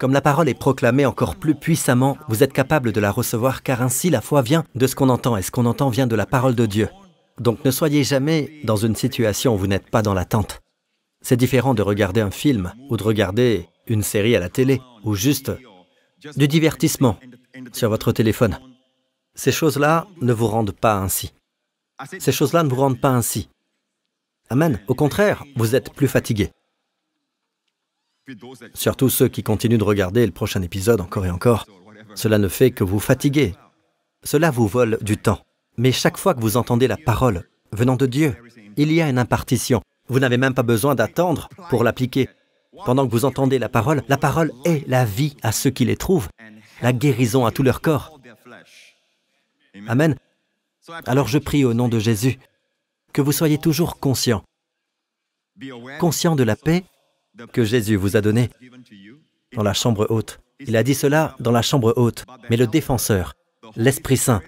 Comme la parole est proclamée encore plus puissamment, vous êtes capable de la recevoir car ainsi la foi vient de ce qu'on entend et ce qu'on entend vient de la parole de Dieu. Donc ne soyez jamais dans une situation où vous n'êtes pas dans l'attente. C'est différent de regarder un film ou de regarder une série à la télé ou juste du divertissement sur votre téléphone. Ces choses-là ne vous rendent pas ainsi. Ces choses-là ne vous rendent pas ainsi. Amen. Au contraire, vous êtes plus fatigué. Surtout ceux qui continuent de regarder le prochain épisode encore et encore. Cela ne fait que vous fatiguer. Cela vous vole du temps. Mais chaque fois que vous entendez la parole venant de Dieu, il y a une impartition. Vous n'avez même pas besoin d'attendre pour l'appliquer. Pendant que vous entendez la parole, la parole est la vie à ceux qui les trouvent, la guérison à tout leur corps. Amen. Alors je prie au nom de Jésus que vous soyez toujours conscients, conscients de la paix que Jésus vous a donné dans la chambre haute. Il a dit cela dans la chambre haute, mais le défenseur, l'Esprit Saint,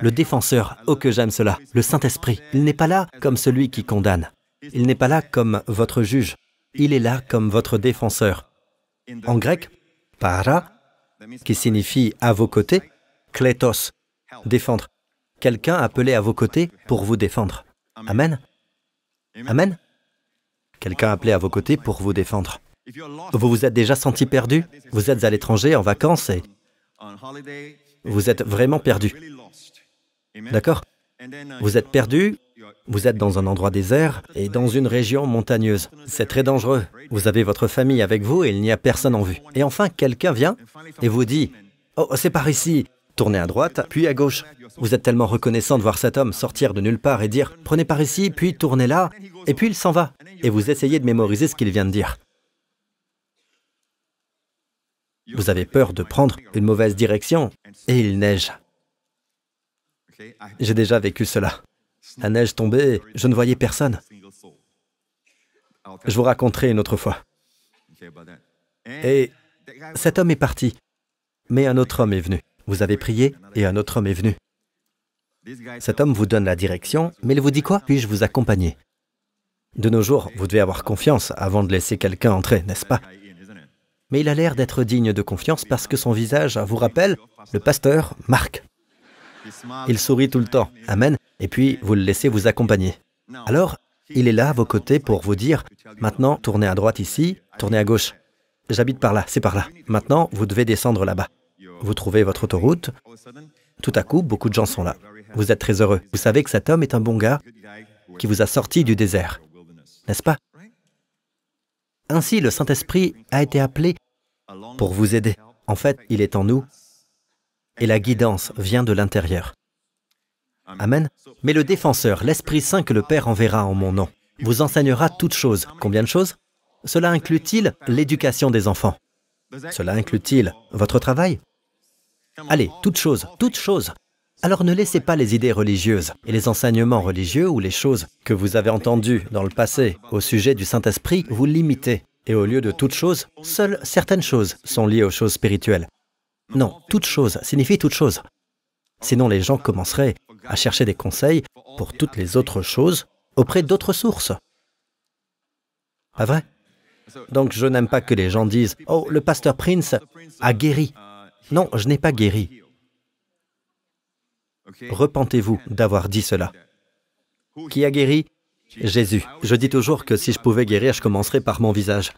le défenseur, oh que j'aime cela, le Saint-Esprit, il n'est pas là comme celui qui condamne, il n'est pas là comme votre juge, il est là comme votre défenseur. En grec, para, qui signifie à vos côtés, kletos, défendre. Quelqu'un appelé à vos côtés pour vous défendre. Amen. Amen. Quelqu'un appelé à vos côtés pour vous défendre. Vous vous êtes déjà senti perdu Vous êtes à l'étranger, en vacances, et vous êtes vraiment perdu. D'accord Vous êtes perdu, vous êtes dans un endroit désert et dans une région montagneuse. C'est très dangereux. Vous avez votre famille avec vous et il n'y a personne en vue. Et enfin, quelqu'un vient et vous dit, Oh, c'est par ici, tournez à droite, puis à gauche. Vous êtes tellement reconnaissant de voir cet homme sortir de nulle part et dire ⁇ Prenez par ici, puis tournez là ⁇ et puis il s'en va. Et vous essayez de mémoriser ce qu'il vient de dire. Vous avez peur de prendre une mauvaise direction, et il neige. J'ai déjà vécu cela. La neige tombait, je ne voyais personne. Je vous raconterai une autre fois. Et cet homme est parti, mais un autre homme est venu. Vous avez prié et un autre homme est venu. Cet homme vous donne la direction, mais il vous dit quoi Puis-je vous accompagner De nos jours, vous devez avoir confiance avant de laisser quelqu'un entrer, n'est-ce pas Mais il a l'air d'être digne de confiance parce que son visage vous rappelle le pasteur Marc. Il sourit tout le temps, Amen, et puis vous le laissez vous accompagner. Alors, il est là à vos côtés pour vous dire, maintenant tournez à droite ici, tournez à gauche. J'habite par là, c'est par là. Maintenant, vous devez descendre là-bas. Vous trouvez votre autoroute, tout à coup, beaucoup de gens sont là. Vous êtes très heureux. Vous savez que cet homme est un bon gars qui vous a sorti du désert, n'est-ce pas Ainsi, le Saint-Esprit a été appelé pour vous aider. En fait, il est en nous et la guidance vient de l'intérieur. Amen. Mais le défenseur, l'Esprit Saint que le Père enverra en mon nom, vous enseignera toutes choses. Combien de choses Cela inclut-il l'éducation des enfants Cela inclut-il votre travail Allez, toute chose, toute chose. Alors ne laissez pas les idées religieuses et les enseignements religieux ou les choses que vous avez entendues dans le passé au sujet du Saint-Esprit vous limiter. Et au lieu de toute choses, seules certaines choses sont liées aux choses spirituelles. Non, toute chose signifie toute chose. Sinon les gens commenceraient à chercher des conseils pour toutes les autres choses auprès d'autres sources. Pas vrai Donc je n'aime pas que les gens disent ⁇ Oh, le pasteur Prince a guéri ⁇ non, je n'ai pas guéri. Repentez-vous d'avoir dit cela. Qui a guéri Jésus. Je dis toujours que si je pouvais guérir, je commencerais par mon visage.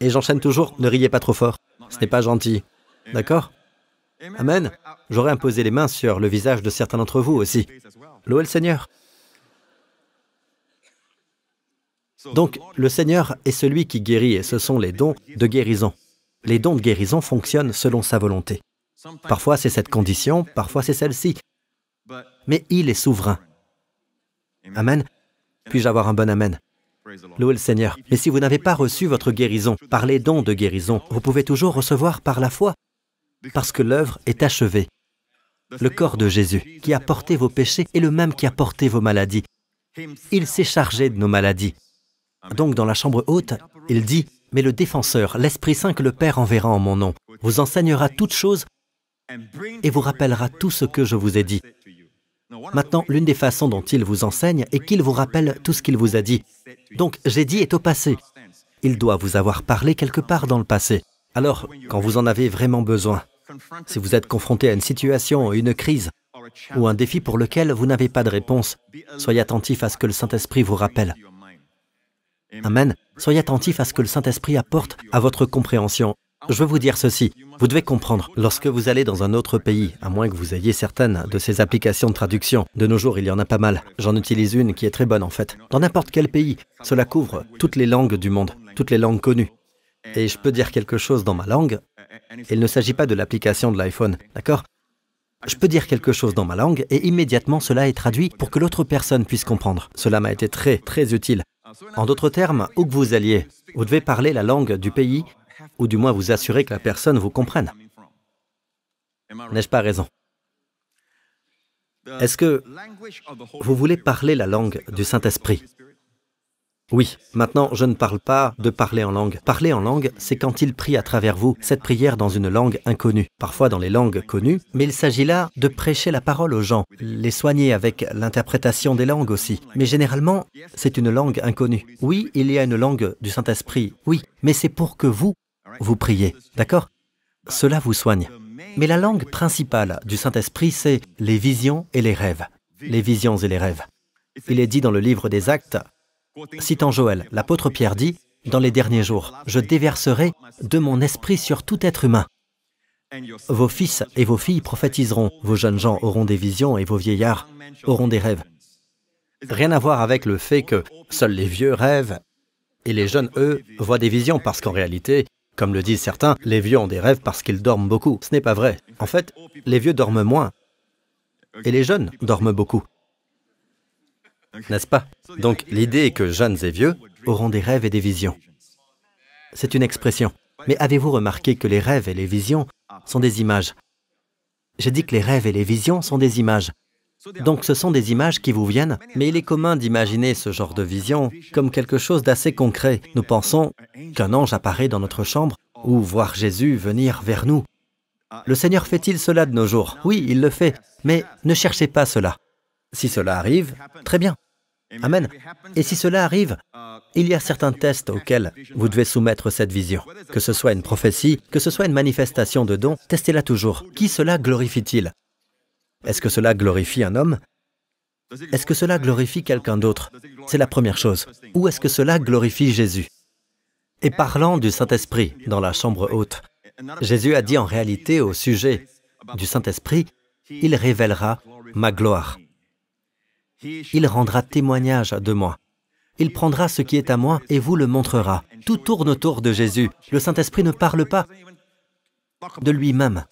Et j'enchaîne toujours, ne riez pas trop fort. Ce n'est pas gentil. D'accord Amen. J'aurais imposé les mains sur le visage de certains d'entre vous aussi. Louez le Seigneur. Donc, le Seigneur est celui qui guérit et ce sont les dons de guérison les dons de guérison fonctionnent selon sa volonté. Parfois c'est cette condition, parfois c'est celle-ci. Mais il est souverain. Amen. Puis-je avoir un bon Amen Louez le Seigneur. Mais si vous n'avez pas reçu votre guérison par les dons de guérison, vous pouvez toujours recevoir par la foi, parce que l'œuvre est achevée. Le corps de Jésus, qui a porté vos péchés, est le même qui a porté vos maladies. Il s'est chargé de nos maladies. Donc dans la chambre haute, il dit, mais le défenseur, l'Esprit Saint que le Père enverra en mon nom, vous enseignera toutes choses et vous rappellera tout ce que je vous ai dit. Maintenant, l'une des façons dont il vous enseigne est qu'il vous rappelle tout ce qu'il vous a dit. Donc, j'ai dit est au passé. Il doit vous avoir parlé quelque part dans le passé. Alors, quand vous en avez vraiment besoin, si vous êtes confronté à une situation, une crise ou un défi pour lequel vous n'avez pas de réponse, soyez attentif à ce que le Saint-Esprit vous rappelle. Amen. Soyez attentif à ce que le Saint-Esprit apporte à votre compréhension. Je veux vous dire ceci, vous devez comprendre, lorsque vous allez dans un autre pays, à moins que vous ayez certaines de ces applications de traduction, de nos jours il y en a pas mal, j'en utilise une qui est très bonne en fait, dans n'importe quel pays, cela couvre toutes les langues du monde, toutes les langues connues. Et je peux dire quelque chose dans ma langue, il ne s'agit pas de l'application de l'iPhone, d'accord je peux dire quelque chose dans ma langue et immédiatement cela est traduit pour que l'autre personne puisse comprendre. Cela m'a été très très utile. En d'autres termes, où que vous alliez, vous devez parler la langue du pays, ou du moins vous assurer que la personne vous comprenne. N'ai-je pas raison Est-ce que vous voulez parler la langue du Saint-Esprit oui, maintenant je ne parle pas de parler en langue. Parler en langue, c'est quand il prie à travers vous, cette prière dans une langue inconnue, parfois dans les langues connues, mais il s'agit là de prêcher la parole aux gens, les soigner avec l'interprétation des langues aussi. Mais généralement, c'est une langue inconnue. Oui, il y a une langue du Saint-Esprit, oui, mais c'est pour que vous, vous priez, d'accord Cela vous soigne. Mais la langue principale du Saint-Esprit, c'est les visions et les rêves. Les visions et les rêves. Il est dit dans le livre des Actes, Citant Joël, l'apôtre Pierre dit, Dans les derniers jours, je déverserai de mon esprit sur tout être humain. Vos fils et vos filles prophétiseront, vos jeunes gens auront des visions et vos vieillards auront des rêves. Rien à voir avec le fait que seuls les vieux rêvent et les jeunes, eux, voient des visions parce qu'en réalité, comme le disent certains, les vieux ont des rêves parce qu'ils dorment beaucoup. Ce n'est pas vrai. En fait, les vieux dorment moins et les jeunes dorment beaucoup n'est-ce pas Donc l'idée est que jeunes et vieux auront des rêves et des visions. C'est une expression. Mais avez-vous remarqué que les rêves et les visions sont des images J'ai dit que les rêves et les visions sont des images. Donc ce sont des images qui vous viennent, mais il est commun d'imaginer ce genre de vision comme quelque chose d'assez concret. Nous pensons qu'un ange apparaît dans notre chambre ou voir Jésus venir vers nous. Le Seigneur fait-il cela de nos jours Oui, il le fait, mais ne cherchez pas cela. Si cela arrive, très bien. Amen. Et si cela arrive, il y a certains tests auxquels vous devez soumettre cette vision. Que ce soit une prophétie, que ce soit une manifestation de dons, testez-la toujours. Qui cela glorifie-t-il Est-ce que cela glorifie un homme Est-ce que cela glorifie quelqu'un d'autre C'est la première chose. Ou est-ce que cela glorifie Jésus Et parlant du Saint-Esprit dans la chambre haute, Jésus a dit en réalité au sujet du Saint-Esprit, il révélera ma gloire. Il rendra témoignage de moi. Il prendra ce qui est à moi et vous le montrera. Tout tourne autour de Jésus. Le Saint-Esprit ne parle pas de lui-même.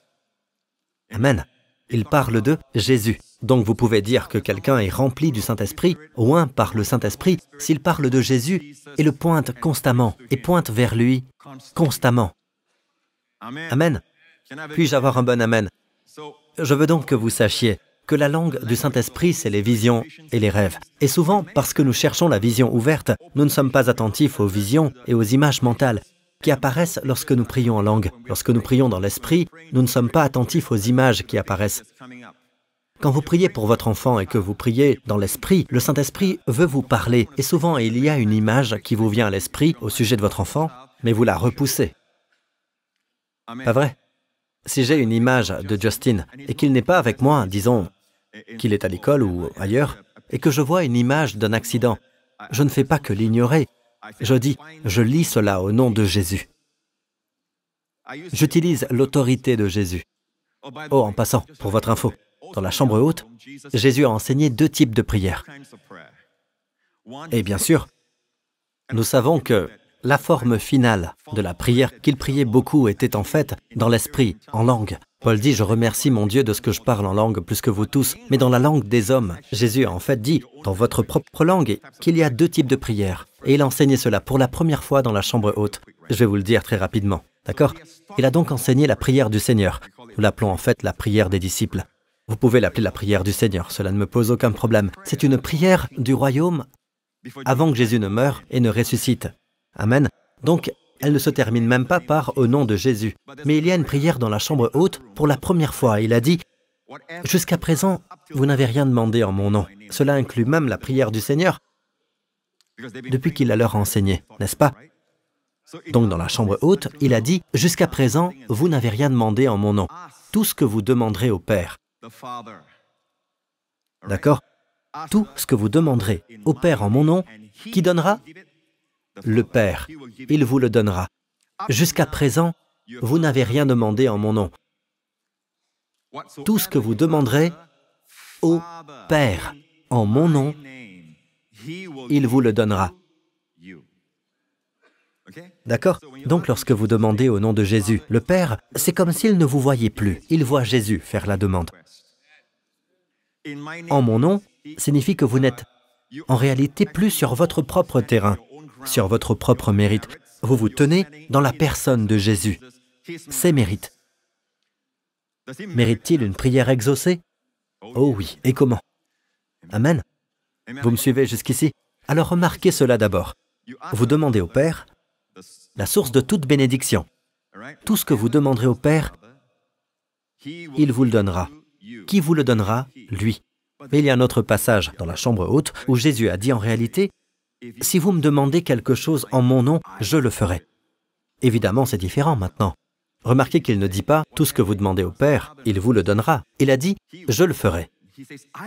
Amen. Il parle de Jésus. Donc vous pouvez dire que quelqu'un est rempli du Saint-Esprit, ou un par le Saint-Esprit, s'il parle de Jésus et le pointe constamment, et pointe vers lui constamment. Amen. Puis-je avoir un bon Amen Je veux donc que vous sachiez que la langue du Saint-Esprit, c'est les visions et les rêves. Et souvent, parce que nous cherchons la vision ouverte, nous ne sommes pas attentifs aux visions et aux images mentales qui apparaissent lorsque nous prions en langue. Lorsque nous prions dans l'esprit, nous ne sommes pas attentifs aux images qui apparaissent. Quand vous priez pour votre enfant et que vous priez dans l'esprit, le Saint-Esprit veut vous parler. Et souvent, il y a une image qui vous vient à l'esprit au sujet de votre enfant, mais vous la repoussez. Pas vrai Si j'ai une image de Justin et qu'il n'est pas avec moi, disons, qu'il est à l'école ou ailleurs, et que je vois une image d'un accident, je ne fais pas que l'ignorer. Je dis, je lis cela au nom de Jésus. J'utilise l'autorité de Jésus. Oh, en passant, pour votre info, dans la chambre haute, Jésus a enseigné deux types de prières. Et bien sûr, nous savons que la forme finale de la prière qu'il priait beaucoup était en fait dans l'esprit, en langue, Paul dit, je remercie mon Dieu de ce que je parle en langue plus que vous tous, mais dans la langue des hommes. Jésus a en fait dit, dans votre propre langue, qu'il y a deux types de prières. Et il a enseigné cela pour la première fois dans la chambre haute. Je vais vous le dire très rapidement. D'accord Il a donc enseigné la prière du Seigneur. Nous l'appelons en fait la prière des disciples. Vous pouvez l'appeler la prière du Seigneur, cela ne me pose aucun problème. C'est une prière du royaume avant que Jésus ne meure et ne ressuscite. Amen. Donc, elle ne se termine même pas par Au nom de Jésus. Mais il y a une prière dans la chambre haute pour la première fois. Il a dit Jusqu'à présent, vous n'avez rien demandé en mon nom. Cela inclut même la prière du Seigneur depuis qu'il a leur enseigné, n'est-ce pas donc dans la chambre haute, il a dit, Jusqu'à présent, vous n'avez rien demandé en mon nom. Tout ce que vous demanderez au Père. D'accord Tout ce que vous demanderez au Père en mon nom, qui donnera le Père, il vous le donnera. Jusqu'à présent, vous n'avez rien demandé en mon nom. Tout ce que vous demanderez au Père en mon nom, il vous le donnera. D'accord Donc lorsque vous demandez au nom de Jésus, le Père, c'est comme s'il ne vous voyait plus. Il voit Jésus faire la demande. En mon nom signifie que vous n'êtes en réalité plus sur votre propre terrain sur votre propre mérite. Vous vous tenez dans la personne de Jésus. Ses mérites. Mérite-t-il une prière exaucée Oh oui, et comment Amen. Vous me suivez jusqu'ici Alors remarquez cela d'abord. Vous demandez au Père la source de toute bénédiction. Tout ce que vous demanderez au Père, il vous le donnera. Qui vous le donnera Lui. Mais il y a un autre passage dans la chambre haute où Jésus a dit en réalité, si vous me demandez quelque chose en mon nom, je le ferai. Évidemment, c'est différent maintenant. Remarquez qu'il ne dit pas tout ce que vous demandez au Père, il vous le donnera. Il a dit je le ferai.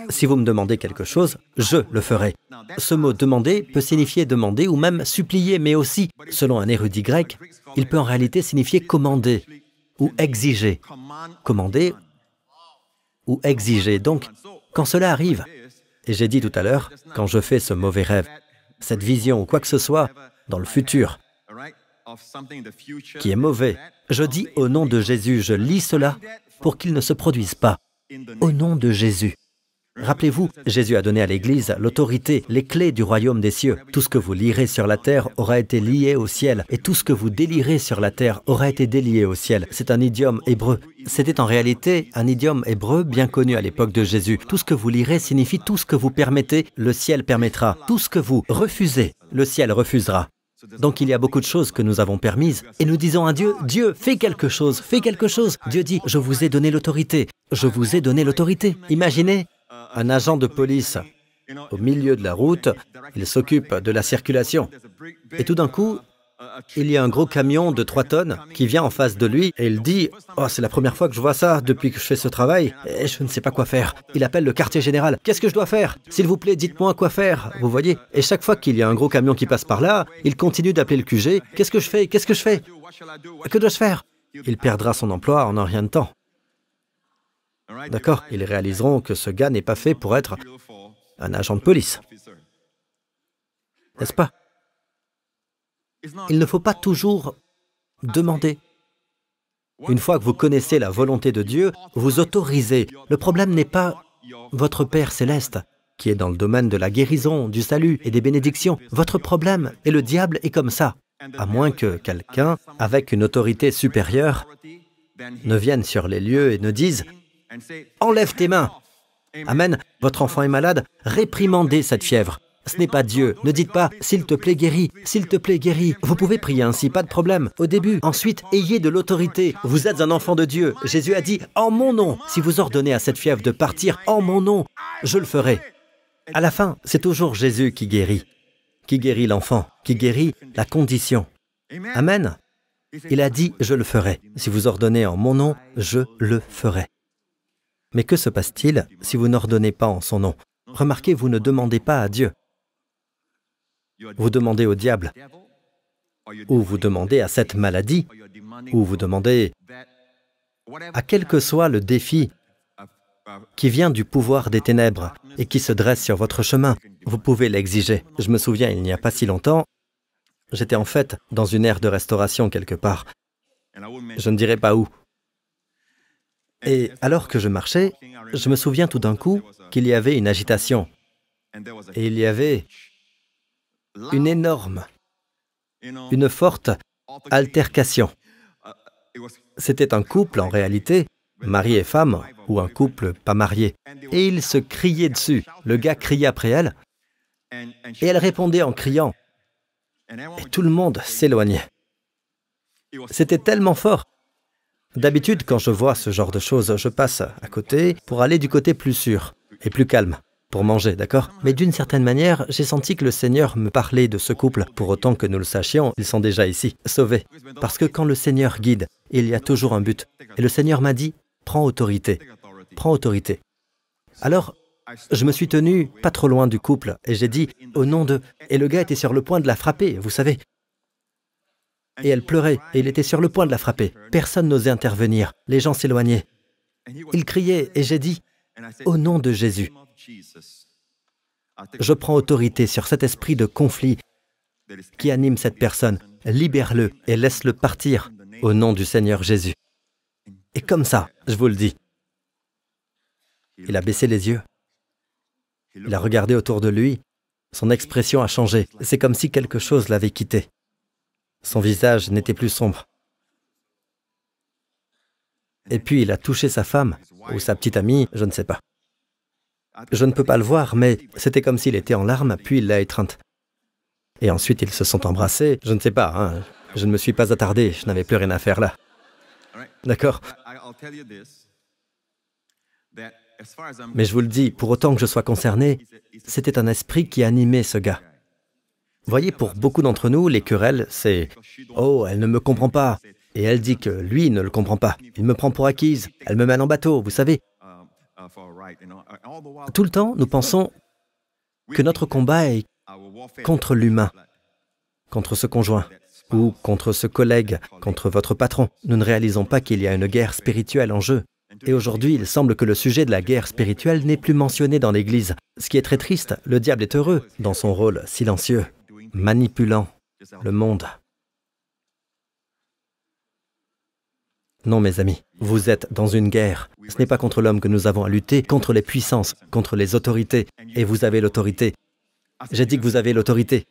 Si vous me demandez quelque chose, je le ferai. Ce mot demander peut signifier demander ou même supplier, mais aussi, selon un érudit grec, il peut en réalité signifier commander ou exiger. Commander ou exiger. Donc, quand cela arrive, et j'ai dit tout à l'heure, quand je fais ce mauvais rêve, cette vision ou quoi que ce soit dans le futur qui est mauvais, je dis au nom de Jésus, je lis cela pour qu'il ne se produise pas. Au nom de Jésus. Rappelez-vous, Jésus a donné à l'Église l'autorité, les clés du royaume des cieux. Tout ce que vous lirez sur la terre aura été lié au ciel, et tout ce que vous délirez sur la terre aura été délié au ciel. C'est un idiome hébreu. C'était en réalité un idiome hébreu bien connu à l'époque de Jésus. Tout ce que vous lirez signifie tout ce que vous permettez, le ciel permettra. Tout ce que vous refusez, le ciel refusera. Donc il y a beaucoup de choses que nous avons permises et nous disons à Dieu, Dieu, fais quelque chose, fais quelque chose. Dieu dit, je vous ai donné l'autorité, je vous ai donné l'autorité. Imaginez un agent de police au milieu de la route, il s'occupe de la circulation. Et tout d'un coup, il y a un gros camion de 3 tonnes qui vient en face de lui et il dit ⁇ Oh, c'est la première fois que je vois ça depuis que je fais ce travail et je ne sais pas quoi faire. ⁇ Il appelle le quartier général ⁇ Qu'est-ce que je dois faire S'il vous plaît, dites-moi quoi faire ⁇ Vous voyez Et chaque fois qu'il y a un gros camion qui passe par là, il continue d'appeler le QG ⁇ Qu'est-ce que je fais Qu'est-ce que je fais Que dois-je faire Il perdra son emploi en un rien de temps. D'accord, ils réaliseront que ce gars n'est pas fait pour être un agent de police. N'est-ce pas Il ne faut pas toujours demander. Une fois que vous connaissez la volonté de Dieu, vous autorisez. Le problème n'est pas votre Père céleste, qui est dans le domaine de la guérison, du salut et des bénédictions. Votre problème, et le diable est comme ça, à moins que quelqu'un, avec une autorité supérieure, ne vienne sur les lieux et ne dise Enlève tes mains. Amen. Votre enfant est malade. Réprimandez cette fièvre. Ce n'est pas Dieu. Ne dites pas, s'il te plaît, guéris, s'il te plaît, guéris. Vous pouvez prier ainsi, pas de problème. Au début, ensuite, ayez de l'autorité. Vous êtes un enfant de Dieu. Jésus a dit, en mon nom, si vous ordonnez à cette fièvre de partir, en mon nom, je le ferai. À la fin, c'est toujours Jésus qui guérit, qui guérit l'enfant, qui guérit la condition. Amen. Il a dit, je le ferai. Si vous ordonnez en mon nom, je le ferai. Mais que se passe-t-il si vous n'ordonnez pas en son nom Remarquez, vous ne demandez pas à Dieu. Vous demandez au diable, ou vous demandez à cette maladie, ou vous demandez à quel que soit le défi qui vient du pouvoir des ténèbres et qui se dresse sur votre chemin, vous pouvez l'exiger. Je me souviens, il n'y a pas si longtemps, j'étais en fait dans une ère de restauration quelque part. Je ne dirai pas où, et alors que je marchais, je me souviens tout d'un coup qu'il y avait une agitation. Et il y avait une énorme, une forte altercation. C'était un couple en réalité, mari et femme, ou un couple pas marié. Et ils se criaient dessus. Le gars criait après elle, et elle répondait en criant. Et tout le monde s'éloignait. C'était tellement fort D'habitude, quand je vois ce genre de choses, je passe à côté pour aller du côté plus sûr et plus calme pour manger, d'accord Mais d'une certaine manière, j'ai senti que le Seigneur me parlait de ce couple. Pour autant que nous le sachions, ils sont déjà ici, sauvés. Parce que quand le Seigneur guide, il y a toujours un but. Et le Seigneur m'a dit, prends autorité, prends autorité. Alors, je me suis tenu pas trop loin du couple et j'ai dit, au nom de... Et le gars était sur le point de la frapper, vous savez. Et elle pleurait, et il était sur le point de la frapper. Personne n'osait intervenir, les gens s'éloignaient. Il criait, et j'ai dit, au nom de Jésus, je prends autorité sur cet esprit de conflit qui anime cette personne. Libère-le et laisse-le partir au nom du Seigneur Jésus. Et comme ça, je vous le dis, il a baissé les yeux. Il a regardé autour de lui. Son expression a changé. C'est comme si quelque chose l'avait quitté. Son visage n'était plus sombre. Et puis il a touché sa femme, ou sa petite amie, je ne sais pas. Je ne peux pas le voir, mais c'était comme s'il était en larmes, puis il l'a étreinte. Et ensuite ils se sont embrassés, je ne sais pas, hein. je ne me suis pas attardé, je n'avais plus rien à faire là. D'accord Mais je vous le dis, pour autant que je sois concerné, c'était un esprit qui animait ce gars. Voyez, pour beaucoup d'entre nous, les querelles, c'est ⁇ Oh, elle ne me comprend pas ⁇ et elle dit que lui ne le comprend pas. Il me prend pour acquise, elle me mène en bateau, vous savez. Tout le temps, nous pensons que notre combat est contre l'humain, contre ce conjoint ou contre ce collègue, contre votre patron. Nous ne réalisons pas qu'il y a une guerre spirituelle en jeu. Et aujourd'hui, il semble que le sujet de la guerre spirituelle n'est plus mentionné dans l'Église. Ce qui est très triste, le diable est heureux dans son rôle silencieux manipulant le monde. Non, mes amis, vous êtes dans une guerre. Ce n'est pas contre l'homme que nous avons à lutter, contre les puissances, contre les autorités. Et vous avez l'autorité. Ah, J'ai dit que vous avez l'autorité.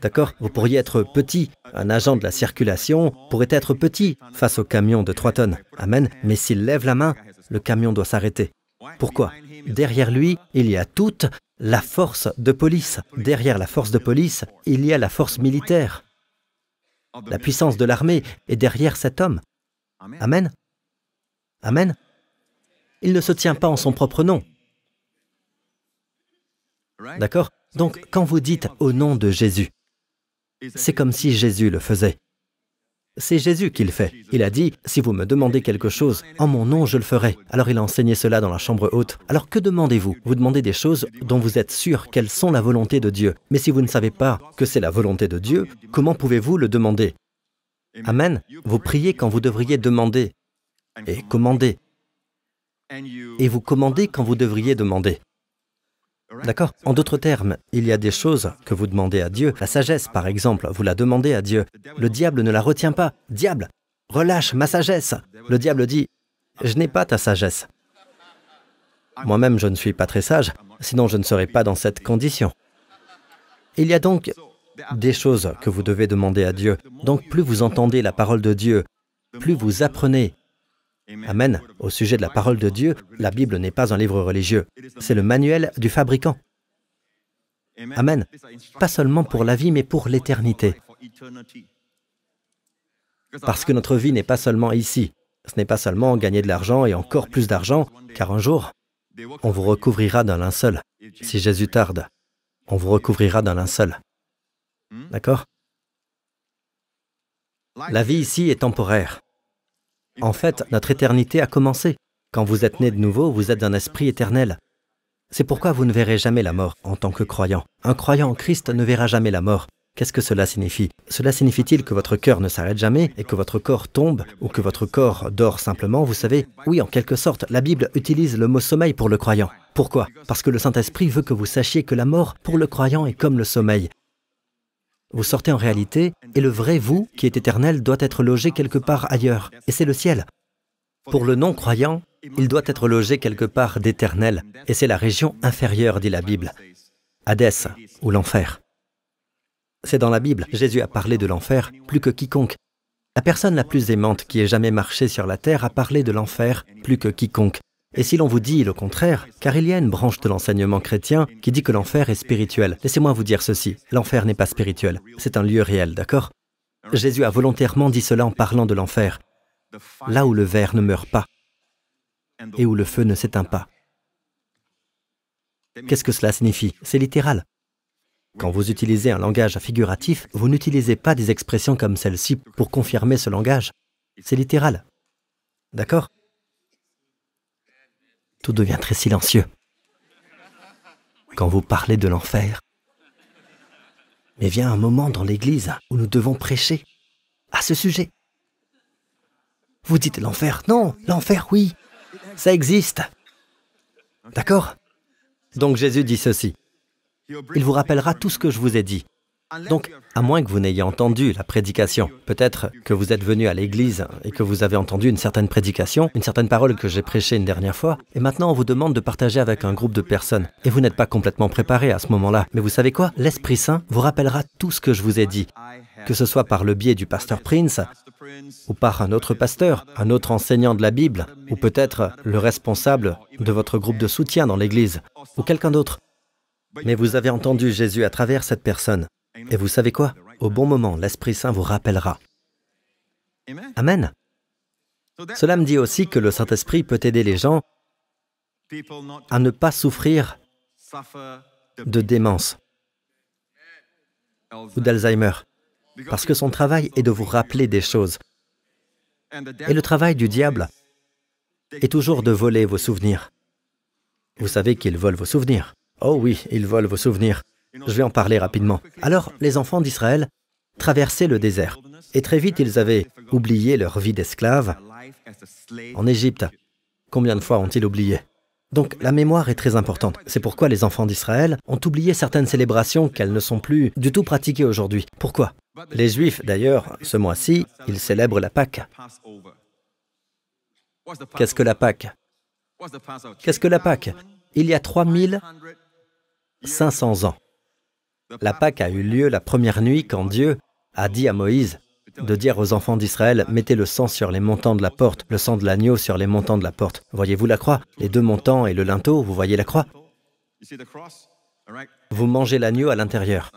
D'accord Vous pourriez être petit. Un agent de la circulation pourrait être petit face au camion de 3 tonnes. Amen. Mais s'il lève la main, le camion doit s'arrêter. Pourquoi Derrière lui, il y a toutes la force de police. Derrière la force de police, il y a la force militaire, la puissance de l'armée est derrière cet homme. Amen. Amen. Il ne se tient pas en son propre nom. D'accord Donc quand vous dites au nom de Jésus, c'est comme si Jésus le faisait. C'est Jésus qui le fait. Il a dit, si vous me demandez quelque chose, en mon nom je le ferai. Alors il a enseigné cela dans la chambre haute. Alors que demandez-vous Vous demandez des choses dont vous êtes sûr qu'elles sont la volonté de Dieu. Mais si vous ne savez pas que c'est la volonté de Dieu, comment pouvez-vous le demander Amen. Vous priez quand vous devriez demander et commander. Et vous commandez quand vous devriez demander. D'accord En d'autres termes, il y a des choses que vous demandez à Dieu. La sagesse, par exemple, vous la demandez à Dieu. Le diable ne la retient pas. Diable, relâche ma sagesse. Le diable dit, ah. je n'ai pas ta sagesse. Moi-même, je ne suis pas très sage, ah, sinon je ne serais pas dans cette condition. Il y a donc des choses que vous devez demander à Dieu. Donc plus vous entendez la parole de Dieu, plus vous apprenez Amen. Au sujet de la parole de Dieu, la Bible n'est pas un livre religieux, c'est le manuel du fabricant. Amen. Pas seulement pour la vie, mais pour l'éternité. Parce que notre vie n'est pas seulement ici. Ce n'est pas seulement gagner de l'argent et encore plus d'argent, car un jour, on vous recouvrira d'un linceul. Si Jésus tarde, on vous recouvrira d'un linceul. D'accord La vie ici est temporaire. En fait, notre éternité a commencé. Quand vous êtes né de nouveau, vous êtes un esprit éternel. C'est pourquoi vous ne verrez jamais la mort en tant que croyant. Un croyant en Christ ne verra jamais la mort. Qu'est-ce que cela signifie Cela signifie-t-il que votre cœur ne s'arrête jamais et que votre corps tombe ou que votre corps dort simplement, vous savez Oui, en quelque sorte, la Bible utilise le mot sommeil pour le croyant. Pourquoi Parce que le Saint-Esprit veut que vous sachiez que la mort pour le croyant est comme le sommeil. Vous sortez en réalité, et le vrai vous, qui est éternel, doit être logé quelque part ailleurs, et c'est le ciel. Pour le non-croyant, il doit être logé quelque part d'éternel, et c'est la région inférieure, dit la Bible, Hadès, ou l'enfer. C'est dans la Bible, Jésus a parlé de l'enfer plus que quiconque. La personne la plus aimante qui ait jamais marché sur la terre a parlé de l'enfer plus que quiconque. Et si l'on vous dit le contraire, car il y a une branche de l'enseignement chrétien qui dit que l'enfer est spirituel, laissez-moi vous dire ceci, l'enfer n'est pas spirituel, c'est un lieu réel, d'accord Jésus a volontairement dit cela en parlant de l'enfer, là où le verre ne meurt pas et où le feu ne s'éteint pas. Qu'est-ce que cela signifie C'est littéral. Quand vous utilisez un langage figuratif, vous n'utilisez pas des expressions comme celle-ci pour confirmer ce langage. C'est littéral. D'accord tout devient très silencieux. Quand vous parlez de l'enfer, mais vient un moment dans l'Église où nous devons prêcher à ce sujet. Vous dites l'enfer, non, l'enfer, oui, ça existe. D'accord Donc Jésus dit ceci. Il vous rappellera tout ce que je vous ai dit. Donc, à moins que vous n'ayez entendu la prédication, peut-être que vous êtes venu à l'église et que vous avez entendu une certaine prédication, une certaine parole que j'ai prêchée une dernière fois, et maintenant on vous demande de partager avec un groupe de personnes, et vous n'êtes pas complètement préparé à ce moment-là. Mais vous savez quoi L'Esprit Saint vous rappellera tout ce que je vous ai dit, que ce soit par le biais du pasteur Prince, ou par un autre pasteur, un autre enseignant de la Bible, ou peut-être le responsable de votre groupe de soutien dans l'église, ou quelqu'un d'autre. Mais vous avez entendu Jésus à travers cette personne. Et vous savez quoi Au bon moment, l'Esprit Saint vous rappellera. Amen. Cela me dit aussi que le Saint-Esprit peut aider les gens à ne pas souffrir de démence ou d'Alzheimer, parce que son travail est de vous rappeler des choses. Et le travail du diable est toujours de voler vos souvenirs. Vous savez qu'il vole vos souvenirs. Oh oui, il vole vos souvenirs. Je vais en parler rapidement. Alors, les enfants d'Israël traversaient le désert. Et très vite, ils avaient oublié leur vie d'esclave en Égypte. Combien de fois ont-ils oublié donc la mémoire est très importante. C'est pourquoi les enfants d'Israël ont oublié certaines célébrations qu'elles ne sont plus du tout pratiquées aujourd'hui. Pourquoi Les Juifs, d'ailleurs, ce mois-ci, ils célèbrent la Pâque. Qu'est-ce que la Pâque Qu'est-ce que la Pâque Il y a 3500 ans. La Pâque a eu lieu la première nuit quand Dieu a dit à Moïse de dire aux enfants d'Israël, mettez le sang sur les montants de la porte, le sang de l'agneau sur les montants de la porte. Voyez-vous la croix Les deux montants et le linteau, vous voyez la croix Vous mangez l'agneau à l'intérieur.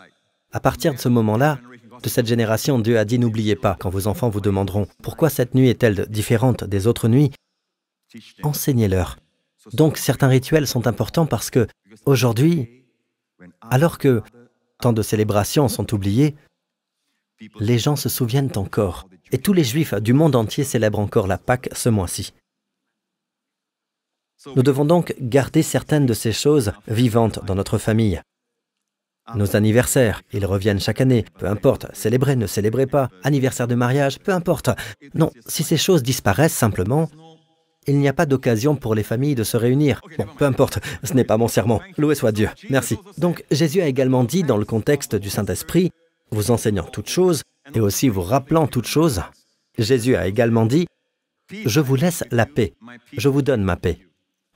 À partir de ce moment-là, de cette génération, Dieu a dit, n'oubliez pas, quand vos enfants vous demanderont, pourquoi cette nuit est-elle différente des autres nuits Enseignez-leur. Donc certains rituels sont importants parce que, aujourd'hui, alors que Tant de célébrations sont oubliées. Les gens se souviennent encore. Et tous les Juifs du monde entier célèbrent encore la Pâque ce mois-ci. Nous devons donc garder certaines de ces choses vivantes dans notre famille. Nos anniversaires, ils reviennent chaque année, peu importe, célébrez, ne célébrez pas, anniversaire de mariage, peu importe. Non, si ces choses disparaissent simplement, il n'y a pas d'occasion pour les familles de se réunir. Bon, peu importe, ce n'est pas mon serment. Loué soit Dieu. Merci. Donc Jésus a également dit dans le contexte du Saint-Esprit, vous enseignant toutes choses et aussi vous rappelant toutes choses, Jésus a également dit, je vous laisse la paix, je vous donne ma paix.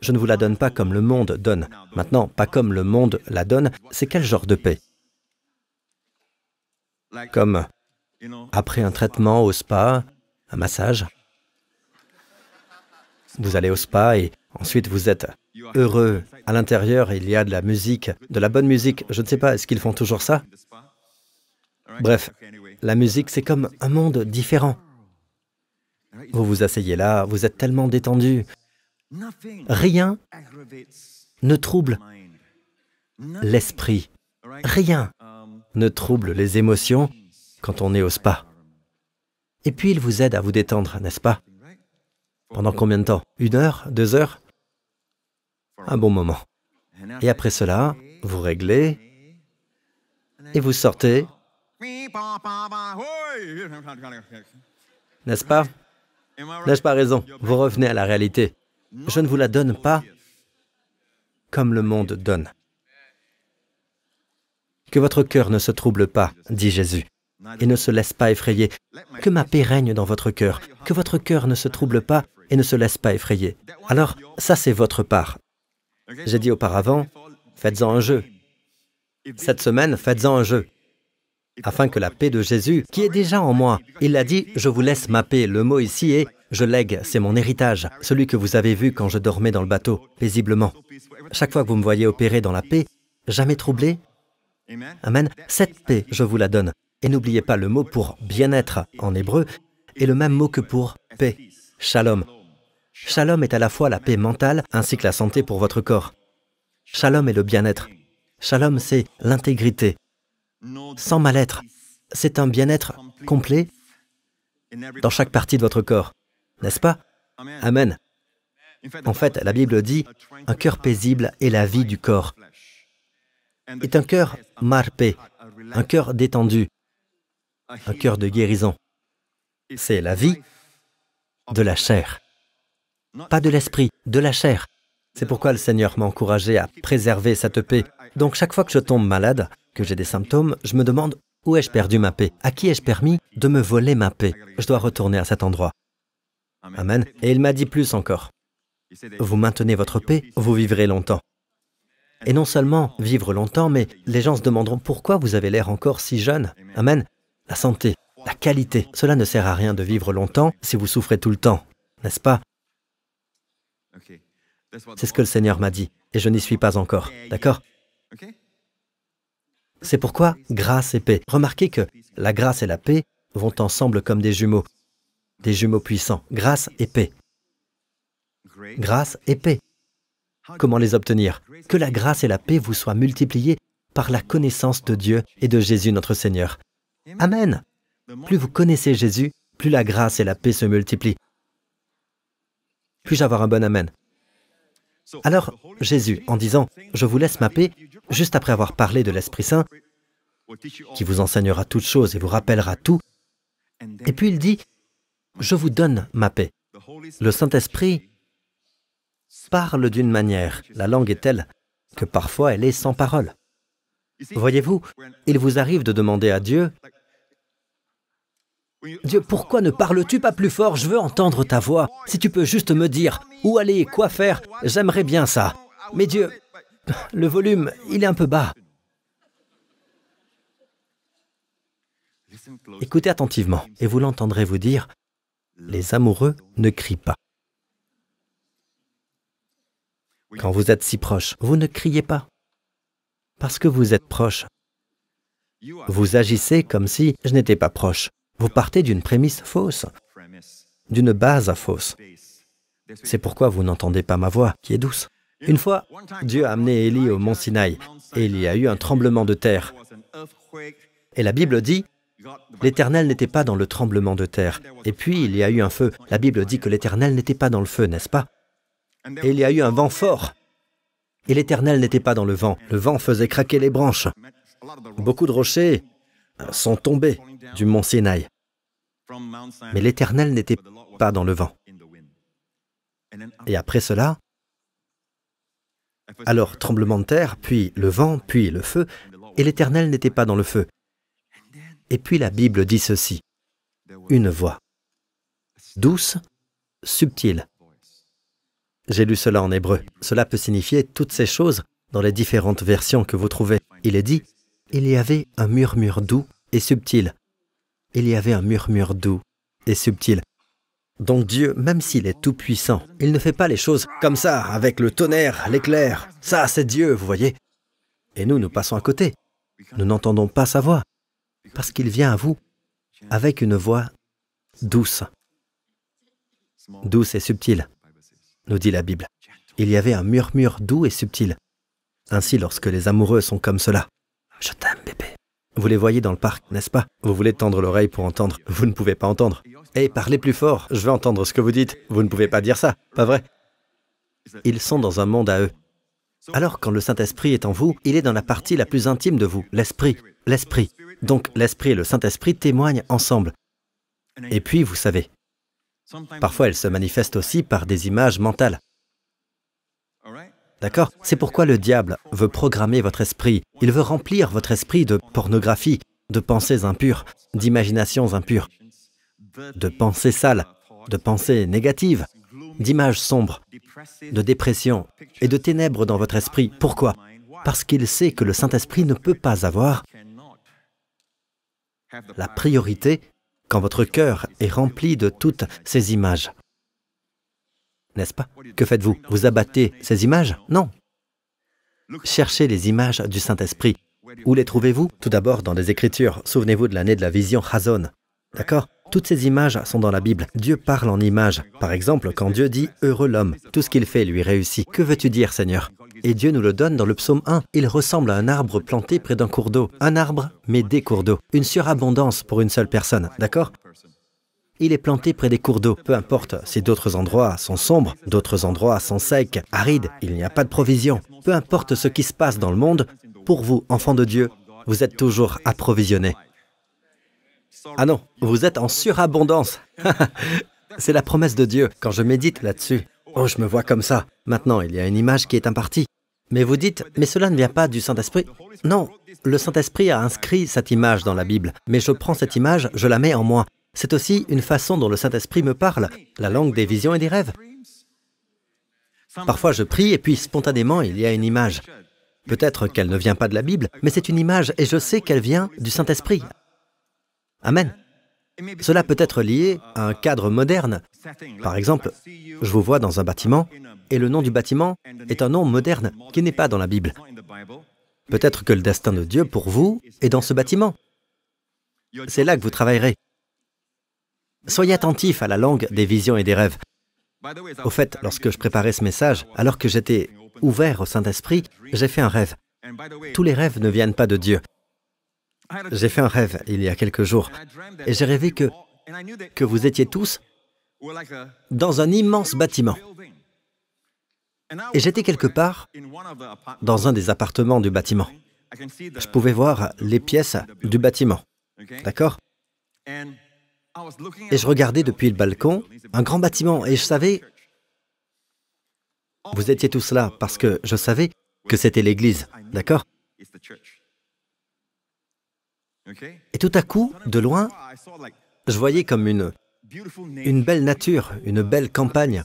Je ne vous la donne pas comme le monde donne. Maintenant, pas comme le monde la donne, c'est quel genre de paix Comme après un traitement au spa, un massage, vous allez au spa et ensuite vous êtes heureux. À l'intérieur, il y a de la musique, de la bonne musique. Je ne sais pas, est-ce qu'ils font toujours ça Bref, la musique, c'est comme un monde différent. Vous vous asseyez là, vous êtes tellement détendu. Rien ne trouble l'esprit. Rien ne trouble les émotions quand on est au spa. Et puis il vous aide à vous détendre, n'est-ce pas pendant combien de temps Une heure Deux heures Un bon moment. Et après cela, vous réglez et vous sortez. N'est-ce pas N'ai-je pas raison Vous revenez à la réalité. Je ne vous la donne pas comme le monde donne. Que votre cœur ne se trouble pas, dit Jésus, et ne se laisse pas effrayer. Que ma paix règne dans votre cœur. Que votre cœur ne se trouble pas et ne se laisse pas effrayer. Alors, ça, c'est votre part. J'ai dit auparavant, faites-en un jeu. Cette semaine, faites-en un jeu. Afin que la paix de Jésus, qui est déjà en moi, il a dit, je vous laisse ma paix. Le mot ici est, je lègue, c'est mon héritage, celui que vous avez vu quand je dormais dans le bateau, paisiblement. Chaque fois que vous me voyez opérer dans la paix, jamais troublé, Amen, cette paix, je vous la donne. Et n'oubliez pas le mot pour bien-être en hébreu, est le même mot que pour paix, shalom, Shalom est à la fois la paix mentale ainsi que la santé pour votre corps. Shalom est le bien-être. Shalom, c'est l'intégrité. Sans mal-être, c'est un bien-être complet dans chaque partie de votre corps. N'est-ce pas Amen. En fait, la Bible dit, un cœur paisible est la vie du corps. Est un cœur marpé, un cœur détendu, un cœur de guérison. C'est la vie de la chair pas de l'esprit, de la chair. C'est pourquoi le Seigneur m'a encouragé à préserver cette paix. Donc chaque fois que je tombe malade, que j'ai des symptômes, je me demande où ai-je perdu ma paix À qui ai-je permis de me voler ma paix Je dois retourner à cet endroit. Amen. Et il m'a dit plus encore. Vous maintenez votre paix, vous vivrez longtemps. Et non seulement vivre longtemps, mais les gens se demanderont pourquoi vous avez l'air encore si jeune. Amen. La santé, la qualité, cela ne sert à rien de vivre longtemps si vous souffrez tout le temps, n'est-ce pas c'est ce que le Seigneur m'a dit, et je n'y suis pas encore, d'accord C'est pourquoi grâce et paix. Remarquez que la grâce et la paix vont ensemble comme des jumeaux, des jumeaux puissants, grâce et paix. Grâce et paix. Comment les obtenir Que la grâce et la paix vous soient multipliées par la connaissance de Dieu et de Jésus notre Seigneur. Amen. Plus vous connaissez Jésus, plus la grâce et la paix se multiplient. Puis-je avoir un bon Amen Alors Jésus, en disant ⁇ Je vous laisse ma paix ⁇ juste après avoir parlé de l'Esprit Saint, qui vous enseignera toutes choses et vous rappellera tout, et puis il dit ⁇ Je vous donne ma paix ⁇ Le Saint-Esprit parle d'une manière, la langue est telle que parfois elle est sans parole. Voyez-vous, il vous arrive de demander à Dieu euh, Dieu, pourquoi ne parles-tu pas plus fort Je veux entendre ta voix. Si tu peux juste me dire où aller, quoi faire, j'aimerais bien ça. Mais Dieu, le volume, il est un peu bas. Écoutez attentivement et vous l'entendrez vous dire, les amoureux ne crient pas. Quand vous êtes si proche, vous ne criez pas. Parce que vous êtes proche. Vous agissez comme si je n'étais pas proche. Vous partez d'une prémisse fausse, d'une base fausse. C'est pourquoi vous n'entendez pas ma voix, qui est douce. Une fois, Dieu a amené Élie au mont Sinaï, et il y a eu un tremblement de terre. Et la Bible dit, l'Éternel n'était pas dans le tremblement de terre. Et puis, il y a eu un feu. La Bible dit que l'Éternel n'était pas dans le feu, n'est-ce pas Et il y a eu un vent fort. Et l'Éternel n'était pas dans le vent. Le vent faisait craquer les branches. Beaucoup de rochers sont tombés du mont Sinaï. Mais l'Éternel n'était pas dans le vent. Et après cela, alors tremblement de terre, puis le vent, puis le feu, et l'Éternel n'était pas dans le feu. Et puis la Bible dit ceci, une voix, douce, subtile. J'ai lu cela en hébreu. Cela peut signifier toutes ces choses dans les différentes versions que vous trouvez. Il est dit, il y avait un murmure doux et subtil. Il y avait un murmure doux et subtil. Donc Dieu, même s'il est tout-puissant, il ne fait pas les choses comme ça, avec le tonnerre, l'éclair. Ça, c'est Dieu, vous voyez. Et nous, nous passons à côté. Nous n'entendons pas sa voix, parce qu'il vient à vous avec une voix douce. Douce et subtile, nous dit la Bible. Il y avait un murmure doux et subtil. Ainsi, lorsque les amoureux sont comme cela, je t'aime, bébé. Vous les voyez dans le parc, n'est-ce pas Vous voulez tendre l'oreille pour entendre. Vous ne pouvez pas entendre. Hé, eh, parlez plus fort. Je veux entendre ce que vous dites. Vous ne pouvez pas dire ça. Pas vrai Ils sont dans un monde à eux. Alors quand le Saint-Esprit est en vous, il est dans la partie la plus intime de vous, l'Esprit. L'Esprit. Donc l'Esprit et le Saint-Esprit témoignent ensemble. Et puis, vous savez, parfois elles se manifestent aussi par des images mentales. D'accord C'est pourquoi le diable veut programmer votre esprit. Il veut remplir votre esprit de pornographie, de pensées impures, d'imaginations impures, de pensées sales, de pensées négatives, d'images sombres, de dépression et de ténèbres dans votre esprit. Pourquoi Parce qu'il sait que le Saint-Esprit ne peut pas avoir la priorité quand votre cœur est rempli de toutes ces images n'est-ce pas Que faites-vous Vous abattez ces images Non. Cherchez les images du Saint-Esprit. Où les trouvez-vous Tout d'abord dans les Écritures. Souvenez-vous de l'année de la vision Chazon. D'accord Toutes ces images sont dans la Bible. Dieu parle en images. Par exemple, quand Dieu dit ⁇ Heureux l'homme, tout ce qu'il fait lui réussit ⁇ Que veux-tu dire Seigneur et Dieu nous le donne dans le psaume 1. Il ressemble à un arbre planté près d'un cours d'eau. Un arbre, mais des cours d'eau. Une surabondance pour une seule personne, d'accord il est planté près des cours d'eau. Peu importe si d'autres endroits sont sombres, d'autres endroits sont secs, arides, il n'y a pas de provision. Peu importe ce qui se passe dans le monde, pour vous, enfants de Dieu, vous êtes toujours approvisionnés. Ah non, vous êtes en surabondance. C'est la promesse de Dieu. Quand je médite là-dessus, oh, je me vois comme ça. Maintenant, il y a une image qui est impartie. Mais vous dites, mais cela ne vient pas du Saint-Esprit. Non, le Saint-Esprit a inscrit cette image dans la Bible, mais je prends cette image, je la mets en moi, c'est aussi une façon dont le Saint-Esprit me parle, la langue des visions et des rêves. Parfois je prie et puis spontanément il y a une image. Peut-être qu'elle ne vient pas de la Bible, mais c'est une image et je sais qu'elle vient du Saint-Esprit. Amen. Cela peut être lié à un cadre moderne. Par exemple, je vous vois dans un bâtiment et le nom du bâtiment est un nom moderne qui n'est pas dans la Bible. Peut-être que le destin de Dieu pour vous est dans ce bâtiment. C'est là que vous travaillerez. Soyez attentif à la langue des visions et des rêves. Au fait, lorsque je préparais ce message, alors que j'étais ouvert au Saint-Esprit, j'ai fait un rêve. Tous les rêves ne viennent pas de Dieu. J'ai fait un rêve il y a quelques jours et j'ai rêvé que, que vous étiez tous dans un immense bâtiment. Et j'étais quelque part dans un des appartements du bâtiment. Je pouvais voir les pièces du bâtiment. D'accord et je regardais depuis le balcon un grand bâtiment et je savais... Vous étiez tous là parce que je savais que c'était l'église, d'accord Et tout à coup, de loin, je voyais comme une, une belle nature, une belle campagne.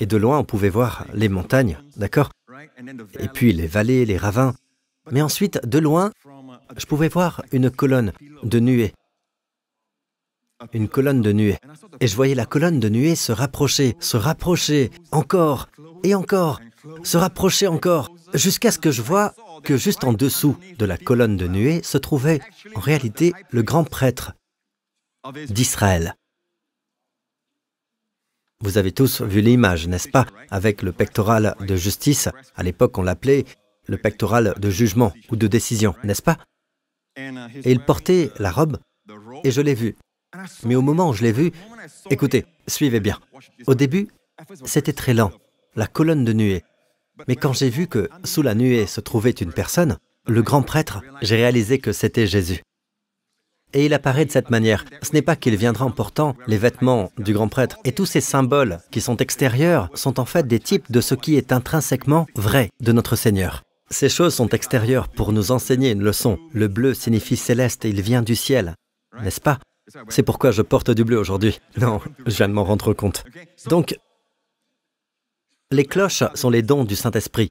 Et de loin, on pouvait voir les montagnes, d'accord Et puis les vallées, les ravins. Mais ensuite, de loin, je pouvais voir une colonne de nuées une colonne de nuée. Et je voyais la colonne de nuée se rapprocher, se rapprocher, encore et encore, se rapprocher encore, jusqu'à ce que je vois que juste en dessous de la colonne de nuée se trouvait en réalité le grand prêtre d'Israël. Vous avez tous vu l'image, n'est-ce pas, avec le pectoral de justice, à l'époque on l'appelait le pectoral de jugement ou de décision, n'est-ce pas Et il portait la robe, et je l'ai vu. Mais au moment où je l'ai vu, écoutez, suivez bien. Au début, c'était très lent, la colonne de nuée. Mais quand j'ai vu que sous la nuée se trouvait une personne, le grand prêtre, j'ai réalisé que c'était Jésus. Et il apparaît de cette manière. Ce n'est pas qu'il viendra en portant les vêtements du grand prêtre. Et tous ces symboles qui sont extérieurs sont en fait des types de ce qui est intrinsèquement vrai de notre Seigneur. Ces choses sont extérieures pour nous enseigner une leçon. Le bleu signifie céleste, il vient du ciel, n'est-ce pas c'est pourquoi je porte du bleu aujourd'hui. Non, je viens de m'en rendre compte. Donc, les cloches sont les dons du Saint-Esprit.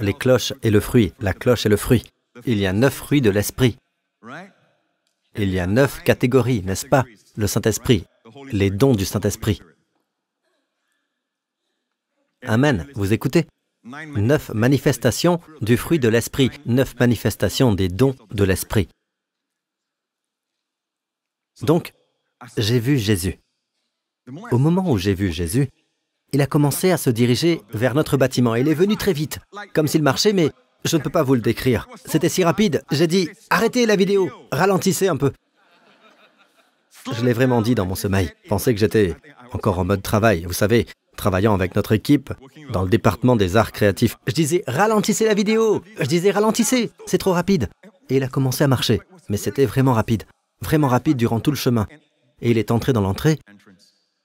Les cloches et le fruit, la cloche et le fruit. Il y a neuf fruits de l'Esprit. Il y a neuf catégories, n'est-ce pas Le Saint-Esprit, les dons du Saint-Esprit. Amen, vous écoutez Neuf manifestations du fruit de l'Esprit, neuf manifestations des dons de l'Esprit. Donc, j'ai vu Jésus. Au moment où j'ai vu Jésus, il a commencé à se diriger vers notre bâtiment. Il est venu très vite, comme s'il marchait, mais je ne peux pas vous le décrire. C'était si rapide. J'ai dit, arrêtez la vidéo, ralentissez un peu. Je l'ai vraiment dit dans mon sommeil. pensais que j'étais encore en mode travail, vous savez, travaillant avec notre équipe dans le département des arts créatifs. Je disais, ralentissez la vidéo. Je disais, ralentissez, c'est trop rapide. Et il a commencé à marcher, mais c'était vraiment rapide vraiment rapide durant tout le chemin. Et il est entré dans l'entrée,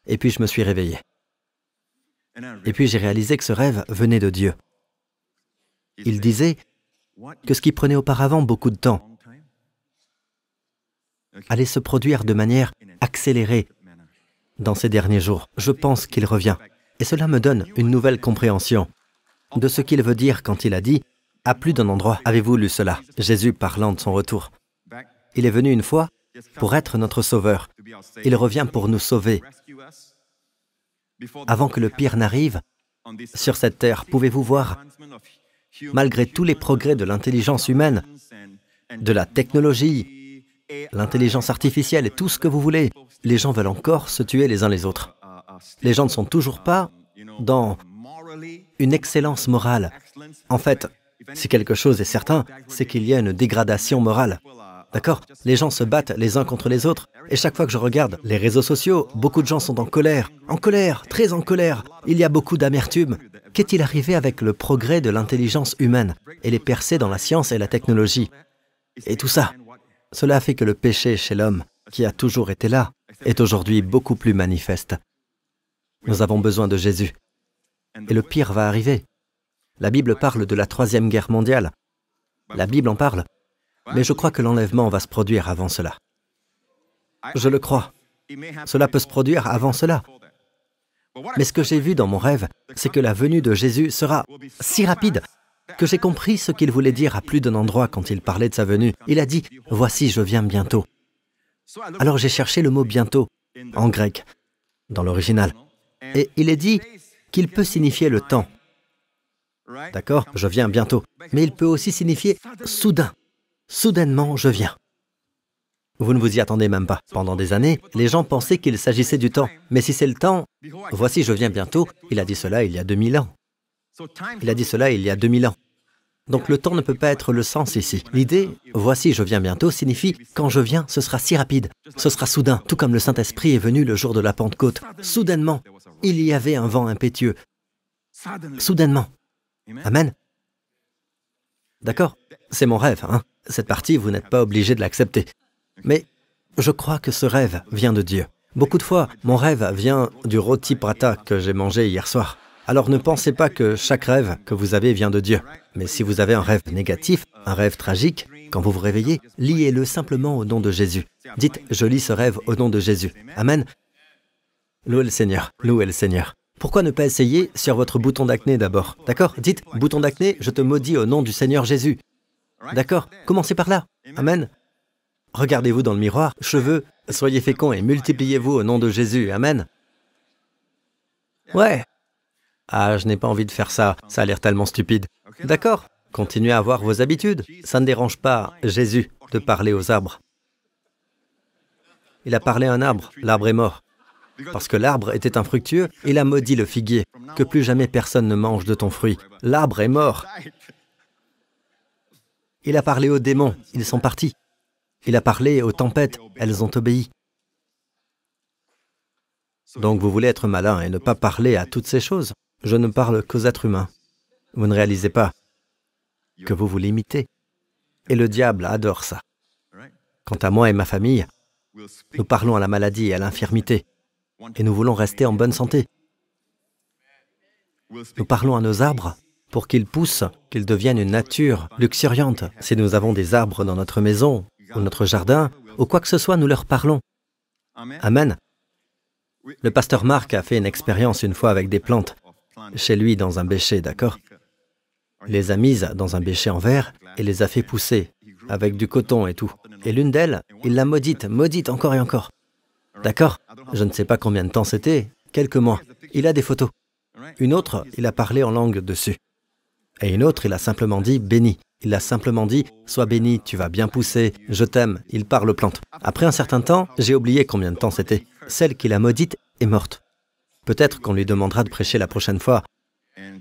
et puis je me suis réveillé. Et puis j'ai réalisé que ce rêve venait de Dieu. Il disait que ce qui prenait auparavant beaucoup de temps allait se produire de manière accélérée dans ces derniers jours. Je pense qu'il revient. Et cela me donne une nouvelle compréhension de ce qu'il veut dire quand il a dit ⁇ À plus d'un endroit, avez-vous lu cela ?⁇ Jésus parlant de son retour. Il est venu une fois pour être notre sauveur. Il revient pour nous sauver. Avant que le pire n'arrive, sur cette terre, pouvez-vous voir, malgré tous les progrès de l'intelligence humaine, de la technologie, l'intelligence artificielle et tout ce que vous voulez, les gens veulent encore se tuer les uns les autres. Les gens ne sont toujours pas dans une excellence morale. En fait, si quelque chose est certain, c'est qu'il y a une dégradation morale. D'accord Les gens se battent les uns contre les autres. Et chaque fois que je regarde les réseaux sociaux, beaucoup de gens sont en colère. En colère, très en colère. Il y a beaucoup d'amertume. Qu'est-il arrivé avec le progrès de l'intelligence humaine et les percées dans la science et la technologie Et tout ça. Cela a fait que le péché chez l'homme, qui a toujours été là, est aujourd'hui beaucoup plus manifeste. Nous avons besoin de Jésus. Et le pire va arriver. La Bible parle de la Troisième Guerre mondiale. La Bible en parle. Mais je crois que l'enlèvement va se produire avant cela. Je le crois. Cela peut se produire avant cela. Mais ce que j'ai vu dans mon rêve, c'est que la venue de Jésus sera si rapide que j'ai compris ce qu'il voulait dire à plus d'un endroit quand il parlait de sa venue. Il a dit ⁇ Voici, je viens bientôt ⁇ Alors j'ai cherché le mot bientôt en grec, dans l'original. Et il est dit qu'il peut signifier le temps. D'accord, je viens bientôt. Mais il peut aussi signifier soudain. Soudainement, je viens. Vous ne vous y attendez même pas. Pendant des années, les gens pensaient qu'il s'agissait du temps. Mais si c'est le temps, voici, je viens bientôt, il a dit cela il y a 2000 ans. Il a dit cela il y a 2000 ans. Donc le temps ne peut pas être le sens ici. L'idée, voici, je viens bientôt, signifie, quand je viens, ce sera si rapide, ce sera soudain, tout comme le Saint-Esprit est venu le jour de la Pentecôte. Soudainement, il y avait un vent impétueux. Soudainement. Amen. D'accord C'est mon rêve, hein cette partie, vous n'êtes pas obligé de l'accepter. Mais je crois que ce rêve vient de Dieu. Beaucoup de fois, mon rêve vient du roti prata que j'ai mangé hier soir. Alors ne pensez pas que chaque rêve que vous avez vient de Dieu. Mais si vous avez un rêve négatif, un rêve tragique, quand vous vous réveillez, liez-le simplement au nom de Jésus. Dites, je lis ce rêve au nom de Jésus. Amen. Louez le Seigneur, louez le Seigneur. Pourquoi ne pas essayer sur votre bouton d'acné d'abord D'accord Dites, bouton d'acné, je te maudis au nom du Seigneur Jésus. D'accord Commencez par là. Amen. Regardez-vous dans le miroir, cheveux, soyez féconds et multipliez-vous au nom de Jésus. Amen. Ouais. Ah, je n'ai pas envie de faire ça, ça a l'air tellement stupide. D'accord Continuez à avoir vos habitudes. Ça ne dérange pas Jésus de parler aux arbres. Il a parlé à un arbre, l'arbre est mort. Parce que l'arbre était infructueux, il a maudit le figuier, que plus jamais personne ne mange de ton fruit. L'arbre est mort. Il a parlé aux démons, ils sont partis. Il a parlé aux tempêtes, elles ont obéi. Donc vous voulez être malin et ne pas parler à toutes ces choses. Je ne parle qu'aux êtres humains. Vous ne réalisez pas que vous vous limitez. Et le diable adore ça. Quant à moi et ma famille, nous parlons à la maladie et à l'infirmité. Et nous voulons rester en bonne santé. Nous parlons à nos arbres pour qu'ils poussent, qu'ils deviennent une nature luxuriante. Si nous avons des arbres dans notre maison ou notre jardin ou quoi que ce soit, nous leur parlons. Amen. Le pasteur Marc a fait une expérience une fois avec des plantes, chez lui dans un bécher, d'accord Les a mises dans un bécher en verre et les a fait pousser, avec du coton et tout. Et l'une d'elles, il l'a maudite, maudite encore et encore. D'accord Je ne sais pas combien de temps c'était, quelques mois. Il a des photos. Une autre, il a parlé en langue dessus. Et une autre, il a simplement dit béni. Il a simplement dit Sois béni, tu vas bien pousser, je t'aime, il parle plante. Après un certain temps, j'ai oublié combien de temps c'était. Celle qu'il a maudite est morte. Peut-être qu'on lui demandera de prêcher la prochaine fois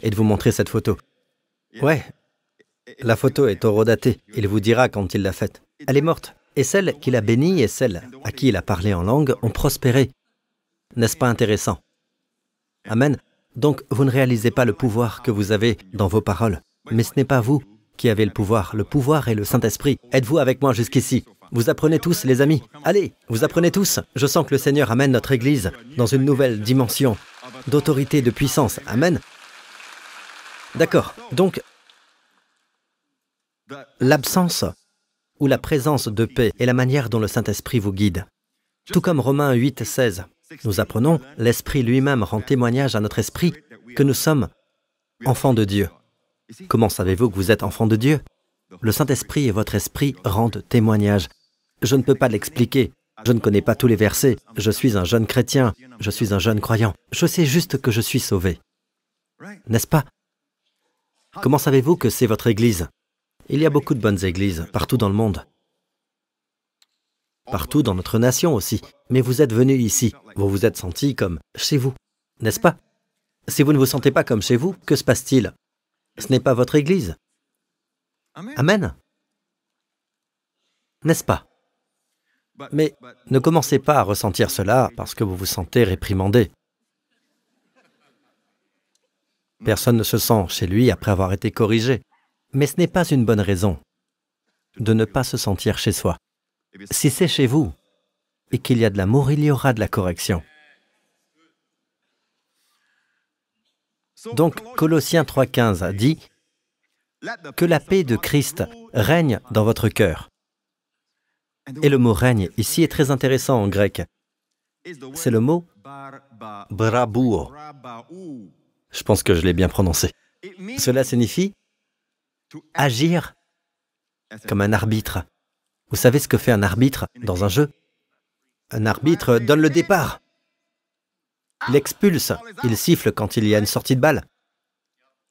et de vous montrer cette photo. Ouais, la photo est horodatée. Il vous dira quand il l'a faite. Elle est morte. Et celle qu'il a bénie et celle à qui il a parlé en langue ont prospéré. N'est-ce pas intéressant Amen. Donc vous ne réalisez pas le pouvoir que vous avez dans vos paroles. Mais ce n'est pas vous qui avez le pouvoir. Le pouvoir est le Saint-Esprit. Êtes-vous avec moi jusqu'ici Vous apprenez tous, les amis. Allez, vous apprenez tous. Je sens que le Seigneur amène notre Église dans une nouvelle dimension d'autorité, de puissance. Amen. D'accord. Donc, l'absence ou la présence de paix est la manière dont le Saint-Esprit vous guide. Tout comme Romains 8, 16. Nous apprenons, l'Esprit lui-même rend témoignage à notre esprit que nous sommes enfants de Dieu. Comment savez-vous que vous êtes enfants de Dieu Le Saint-Esprit et votre esprit rendent témoignage. Je ne peux pas l'expliquer. Je ne connais pas tous les versets. Je suis un jeune chrétien. Je suis un jeune croyant. Je sais juste que je suis sauvé. N'est-ce pas Comment savez-vous que c'est votre Église Il y a beaucoup de bonnes églises partout dans le monde partout dans notre nation aussi. Mais vous êtes venu ici, vous vous êtes senti comme chez vous, n'est-ce pas Si vous ne vous sentez pas comme chez vous, que se passe-t-il Ce n'est pas votre Église. Amen. N'est-ce pas Mais ne commencez pas à ressentir cela parce que vous vous sentez réprimandé. Personne ne se sent chez lui après avoir été corrigé. Mais ce n'est pas une bonne raison de ne pas se sentir chez soi. Si c'est chez vous et qu'il y a de l'amour, il y aura de la correction. Donc Colossiens 3.15 dit que la paix de Christ règne dans votre cœur. Et le mot règne ici est très intéressant en grec. C'est le mot brabour. Je pense que je l'ai bien prononcé. Cela signifie agir comme un arbitre, vous savez ce que fait un arbitre dans un jeu Un arbitre donne le départ, Il expulse. il siffle quand il y a une sortie de balle.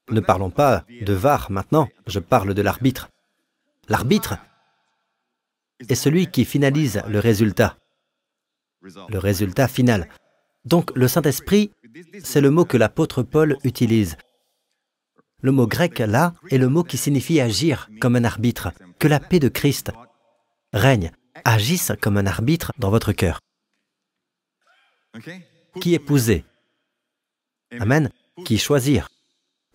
Ne parlons pas de VAR maintenant, je parle de l'arbitre. L'arbitre est celui qui finalise le résultat, le résultat final. Donc le Saint-Esprit, c'est le mot que l'apôtre Paul utilise. Le mot grec là est le mot qui signifie agir comme un arbitre, que la paix de Christ, règne, agisse comme un arbitre dans votre cœur. Qui épouser Amen. Qui choisir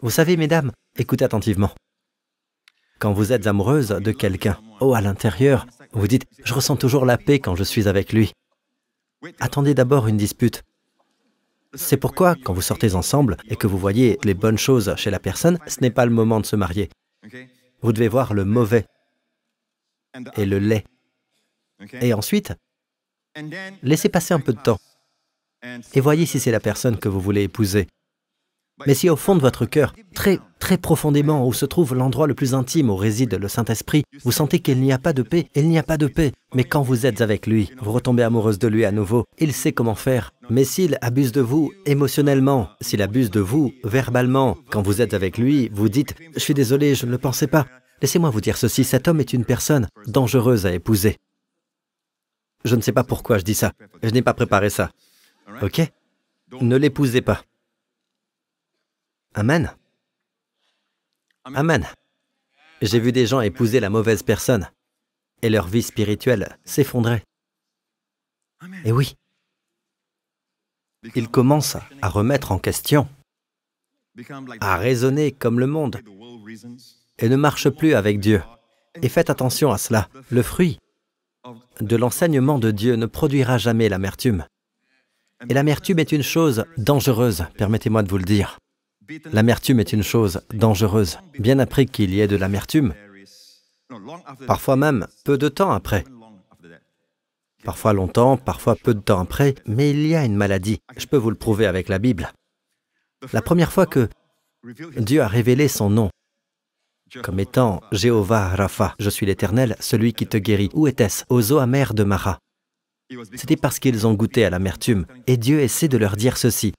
Vous savez, mesdames, écoutez attentivement. Quand vous êtes amoureuse de quelqu'un, oh, à l'intérieur, vous dites, je ressens toujours la paix quand je suis avec lui. Attendez d'abord une dispute. C'est pourquoi, quand vous sortez ensemble et que vous voyez les bonnes choses chez la personne, ce n'est pas le moment de se marier. Vous devez voir le mauvais et le lait. Et ensuite, laissez passer un peu de temps et voyez si c'est la personne que vous voulez épouser. Mais si au fond de votre cœur, très très profondément où se trouve l'endroit le plus intime où réside le Saint-Esprit, vous sentez qu'il n'y a pas de paix, il n'y a pas de paix, mais quand vous êtes avec lui, vous retombez amoureuse de lui à nouveau, il sait comment faire. Mais s'il abuse de vous émotionnellement, s'il abuse de vous verbalement, quand vous êtes avec lui, vous dites ⁇ Je suis désolé, je ne le pensais pas ⁇ Laissez-moi vous dire ceci, cet homme est une personne dangereuse à épouser. Je ne sais pas pourquoi je dis ça. Je n'ai pas préparé ça. Ok Ne l'épousez pas. Amen. Amen. J'ai vu des gens épouser la mauvaise personne et leur vie spirituelle s'effondrait. Et oui, ils commencent à remettre en question, à raisonner comme le monde, et ne marche plus avec Dieu. Et faites attention à cela. Le fruit de l'enseignement de Dieu ne produira jamais l'amertume. Et l'amertume est une chose dangereuse, permettez-moi de vous le dire. L'amertume est une chose dangereuse. Bien après qu'il y ait de l'amertume, parfois même peu de temps après, parfois longtemps, parfois peu de temps après, mais il y a une maladie. Je peux vous le prouver avec la Bible. La première fois que Dieu a révélé son nom comme étant Jéhovah Rapha, je suis l'Éternel, celui qui te guérit. Où était-ce Aux eaux amères de Mara. C'était parce qu'ils ont goûté à l'amertume, et Dieu essaie de leur dire ceci.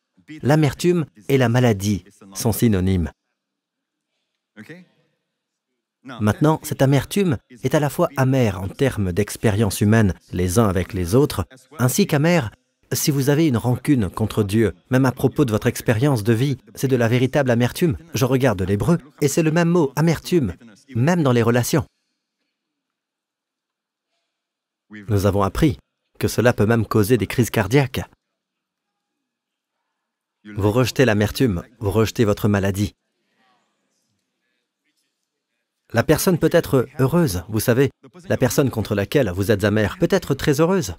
L'amertume et la maladie sont synonymes. Maintenant, cette amertume est à la fois amère en termes d'expérience humaine les uns avec les autres, ainsi qu'amère si vous avez une rancune contre Dieu, même à propos de votre expérience de vie, c'est de la véritable amertume. Je regarde l'hébreu et c'est le même mot, amertume, même dans les relations. Nous avons appris que cela peut même causer des crises cardiaques. Vous rejetez l'amertume, vous rejetez votre maladie. La personne peut être heureuse, vous savez, la personne contre laquelle vous êtes amère peut être très heureuse.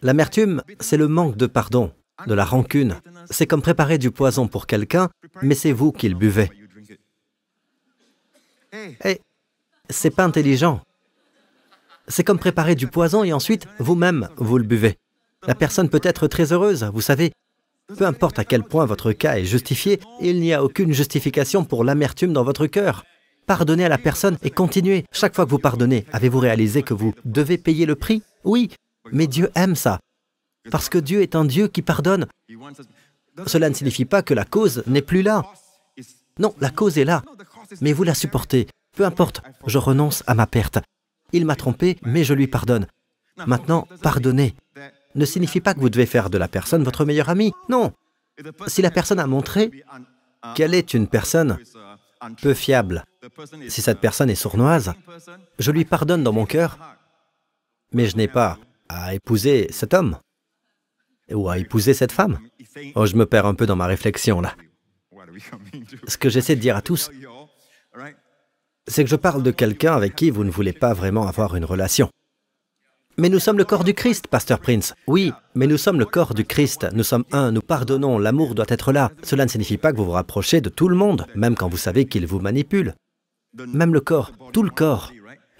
L'amertume, c'est le manque de pardon, de la rancune. C'est comme préparer du poison pour quelqu'un, mais c'est vous qui le buvez. Hé, eh, c'est pas intelligent. C'est comme préparer du poison et ensuite, vous-même, vous le buvez. La personne peut être très heureuse, vous savez. Peu importe à quel point votre cas est justifié, il n'y a aucune justification pour l'amertume dans votre cœur. Pardonnez à la personne et continuez. Chaque fois que vous pardonnez, avez-vous réalisé que vous devez payer le prix Oui, mais Dieu aime ça, parce que Dieu est un Dieu qui pardonne. Cela ne signifie pas que la cause n'est plus là. Non, la cause est là, mais vous la supportez. Peu importe, je renonce à ma perte. Il m'a trompé, mais je lui pardonne. Maintenant, pardonner ne signifie pas que vous devez faire de la personne votre meilleur ami. Non. Si la personne a montré qu'elle est une personne peu fiable, si cette personne est sournoise, je lui pardonne dans mon cœur, mais je n'ai pas à épouser cet homme ou à épouser cette femme. Oh, je me perds un peu dans ma réflexion là. Ce que j'essaie de dire à tous, c'est que je parle de quelqu'un avec qui vous ne voulez pas vraiment avoir une relation. Mais nous sommes le corps du Christ, Pasteur Prince. Oui, mais nous sommes le corps du Christ. Nous sommes un, nous pardonnons, l'amour doit être là. Cela ne signifie pas que vous vous rapprochez de tout le monde, même quand vous savez qu'il vous manipule. Même le corps, tout le corps.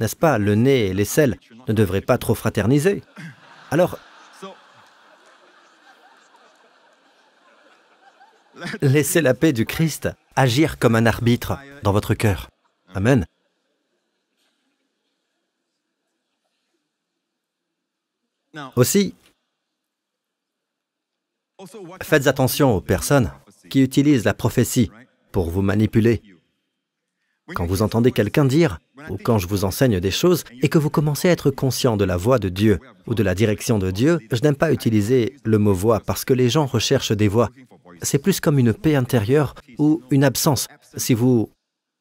N'est-ce pas Le nez et les selles ne devraient pas trop fraterniser. Alors, laissez la paix du Christ agir comme un arbitre dans votre cœur. Amen. Aussi, faites attention aux personnes qui utilisent la prophétie pour vous manipuler quand vous entendez quelqu'un dire, ou quand je vous enseigne des choses, et que vous commencez à être conscient de la voix de Dieu ou de la direction de Dieu, je n'aime pas utiliser le mot voix parce que les gens recherchent des voix. C'est plus comme une paix intérieure ou une absence. Si vous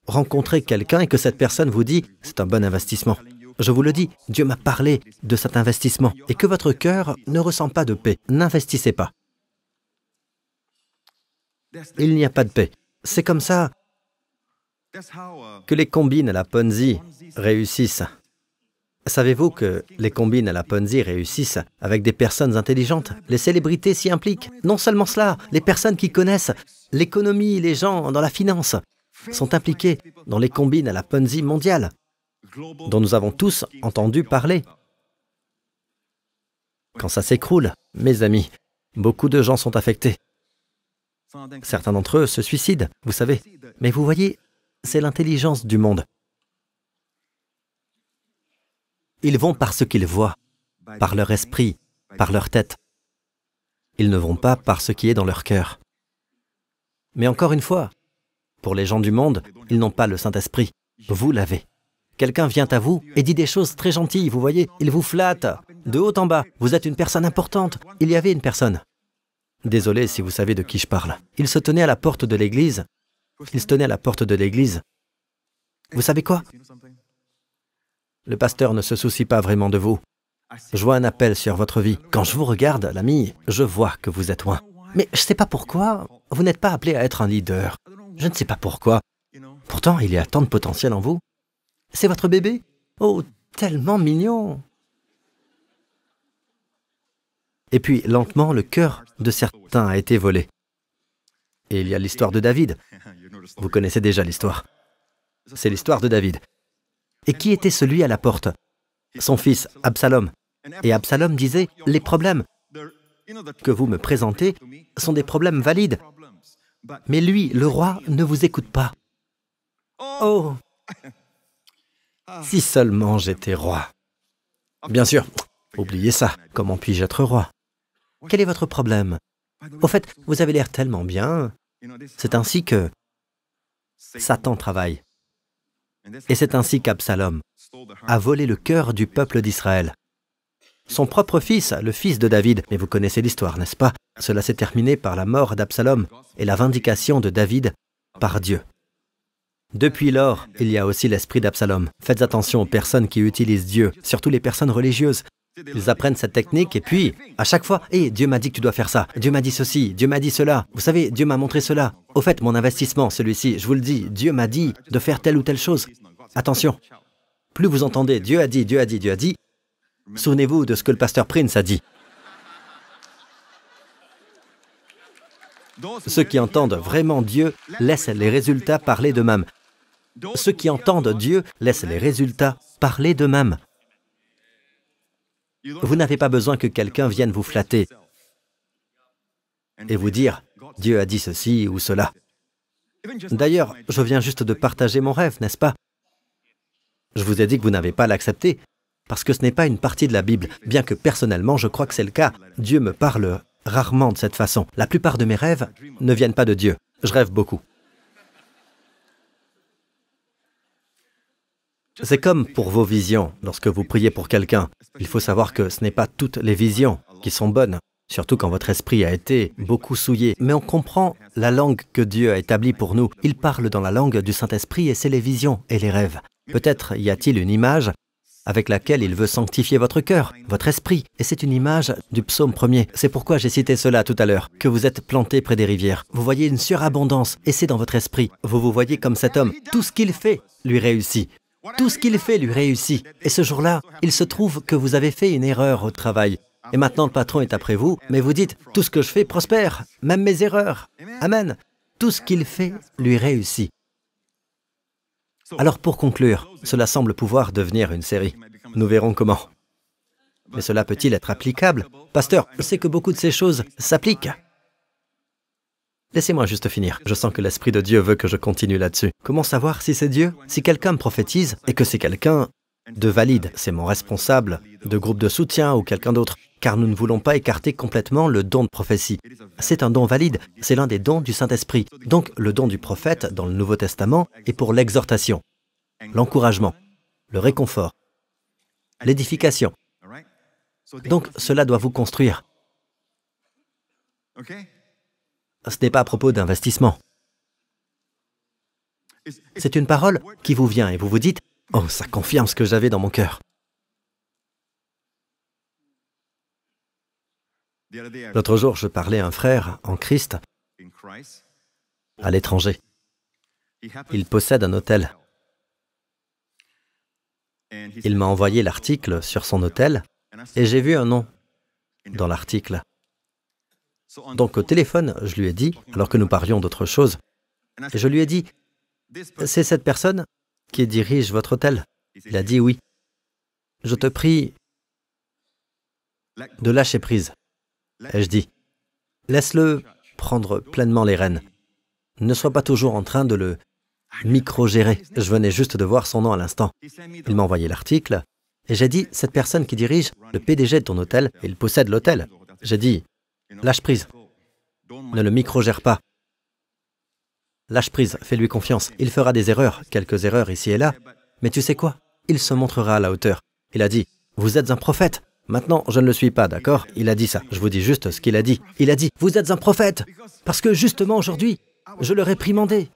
rencontrez quelqu'un et que cette personne vous dit, c'est un bon investissement. Je vous le dis, Dieu m'a parlé de cet investissement et que votre cœur ne ressent pas de paix. N'investissez pas. Il n'y a pas de paix. C'est comme ça Uh, que les combines à la Ponzi réussissent. Savez-vous que les combines à la Ponzi réussissent avec des personnes intelligentes Les célébrités s'y impliquent. Non seulement cela, les personnes qui connaissent l'économie, les gens dans la finance sont impliquées dans les combines à la Ponzi mondiale, dont nous avons tous entendu parler. Quand ça s'écroule, mes amis, beaucoup de gens sont affectés. Certains d'entre eux se suicident, vous savez. Mais vous voyez, c'est l'intelligence du monde. Ils vont par ce qu'ils voient, par leur esprit, par leur tête. Ils ne vont pas par ce qui est dans leur cœur. Mais encore une fois, pour les gens du monde, ils n'ont pas le Saint-Esprit. Vous l'avez. Quelqu'un vient à vous et dit des choses très gentilles, vous voyez, il vous flatte. De haut en bas, vous êtes une personne importante. Il y avait une personne. Désolé si vous savez de qui je parle. Il se tenait à la porte de l'église il se tenait à la porte de l'église. Vous savez quoi Le pasteur ne se soucie pas vraiment de vous. Je vois un appel sur votre vie. Quand je vous regarde, l'ami, je vois que vous êtes loin. Mais je ne sais pas pourquoi, vous n'êtes pas appelé à être un leader. Je ne sais pas pourquoi. Pourtant, il y a tant de potentiel en vous. C'est votre bébé Oh, tellement mignon Et puis, lentement, le cœur de certains a été volé. Et il y a l'histoire de David. Vous connaissez déjà l'histoire. C'est l'histoire de David. Et qui était celui à la porte Son fils, Absalom. Et Absalom disait, les problèmes que vous me présentez sont des problèmes valides. Mais lui, le roi, ne vous écoute pas. Oh Si seulement j'étais roi. Bien sûr, oubliez ça. Comment puis-je être roi Quel est votre problème Au fait, vous avez l'air tellement bien. C'est ainsi que Satan travaille. Et c'est ainsi qu'Absalom a volé le cœur du peuple d'Israël. Son propre fils, le fils de David, mais vous connaissez l'histoire, n'est-ce pas Cela s'est terminé par la mort d'Absalom et la vindication de David par Dieu. Depuis lors, il y a aussi l'esprit d'Absalom. Faites attention aux personnes qui utilisent Dieu, surtout les personnes religieuses. Ils apprennent cette technique et puis, à chaque fois, hé, Dieu m'a dit que tu dois faire ça, Dieu m'a dit ceci, Dieu m'a dit cela, vous savez, Dieu m'a montré cela. Au fait, mon investissement, celui-ci, je vous le dis, Dieu m'a dit de faire telle ou telle chose. Attention, plus vous entendez Dieu a dit, Dieu a dit, Dieu a dit, souvenez-vous de ce que le pasteur Prince a dit. Ceux qui entendent vraiment Dieu laissent les résultats parler d'eux-mêmes. Ceux qui entendent Dieu laissent les résultats parler d'eux-mêmes. Vous n'avez pas besoin que quelqu'un vienne vous flatter et vous dire Dieu a dit ceci ou cela. D'ailleurs, je viens juste de partager mon rêve, n'est-ce pas Je vous ai dit que vous n'avez pas l'accepter, parce que ce n'est pas une partie de la Bible, bien que personnellement je crois que c'est le cas. Dieu me parle rarement de cette façon. La plupart de mes rêves ne viennent pas de Dieu. Je rêve beaucoup. C'est comme pour vos visions. Lorsque vous priez pour quelqu'un, il faut savoir que ce n'est pas toutes les visions qui sont bonnes, surtout quand votre esprit a été beaucoup souillé. Mais on comprend la langue que Dieu a établie pour nous. Il parle dans la langue du Saint-Esprit et c'est les visions et les rêves. Peut-être y a-t-il une image avec laquelle il veut sanctifier votre cœur, votre esprit. Et c'est une image du psaume premier. C'est pourquoi j'ai cité cela tout à l'heure, que vous êtes planté près des rivières. Vous voyez une surabondance, et c'est dans votre esprit. Vous vous voyez comme cet homme. Tout ce qu'il fait lui réussit. Tout ce qu'il fait lui réussit. Et ce jour-là, il se trouve que vous avez fait une erreur au travail. Et maintenant, le patron est après vous, mais vous dites, tout ce que je fais prospère, même mes erreurs. Amen. Tout ce qu'il fait lui réussit. Alors pour conclure, cela semble pouvoir devenir une série. Nous verrons comment. Mais cela peut-il être applicable Pasteur, je sais que beaucoup de ces choses s'appliquent. Laissez-moi juste finir. Je sens que l'Esprit de Dieu veut que je continue là-dessus. Comment savoir si c'est Dieu Si quelqu'un me prophétise et que c'est quelqu'un de valide, c'est mon responsable, de groupe de soutien ou quelqu'un d'autre, car nous ne voulons pas écarter complètement le don de prophétie. C'est un don valide, c'est l'un des dons du Saint-Esprit. Donc le don du prophète dans le Nouveau Testament est pour l'exhortation, l'encouragement, le réconfort, l'édification. Donc cela doit vous construire ce n'est pas à propos d'investissement. C'est une parole qui vous vient et vous vous dites ⁇ Oh, ça confirme ce que j'avais dans mon cœur ⁇ L'autre jour, je parlais à un frère en Christ à l'étranger. Il possède un hôtel. Il m'a envoyé l'article sur son hôtel et j'ai vu un nom dans l'article. Donc au téléphone, je lui ai dit, alors que nous parlions d'autre chose, je lui ai dit, c'est cette personne qui dirige votre hôtel Il a dit oui. Je te prie de lâcher prise, Et je dis, Laisse-le prendre pleinement les rênes. Ne sois pas toujours en train de le micro-gérer. Je venais juste de voir son nom à l'instant. Il m'a envoyé l'article et j'ai dit, cette personne qui dirige le PDG de ton hôtel, il possède l'hôtel. J'ai dit, Lâche prise. Ne le micro-gère pas. Lâche prise, fais-lui confiance. Il fera des erreurs, quelques erreurs ici et là. Mais tu sais quoi Il se montrera à la hauteur. Il a dit, vous êtes un prophète. Maintenant, je ne le suis pas, d'accord Il a dit ça. Je vous dis juste ce qu'il a dit. Il a dit, vous êtes un prophète. Parce que justement aujourd'hui, je le réprimandais.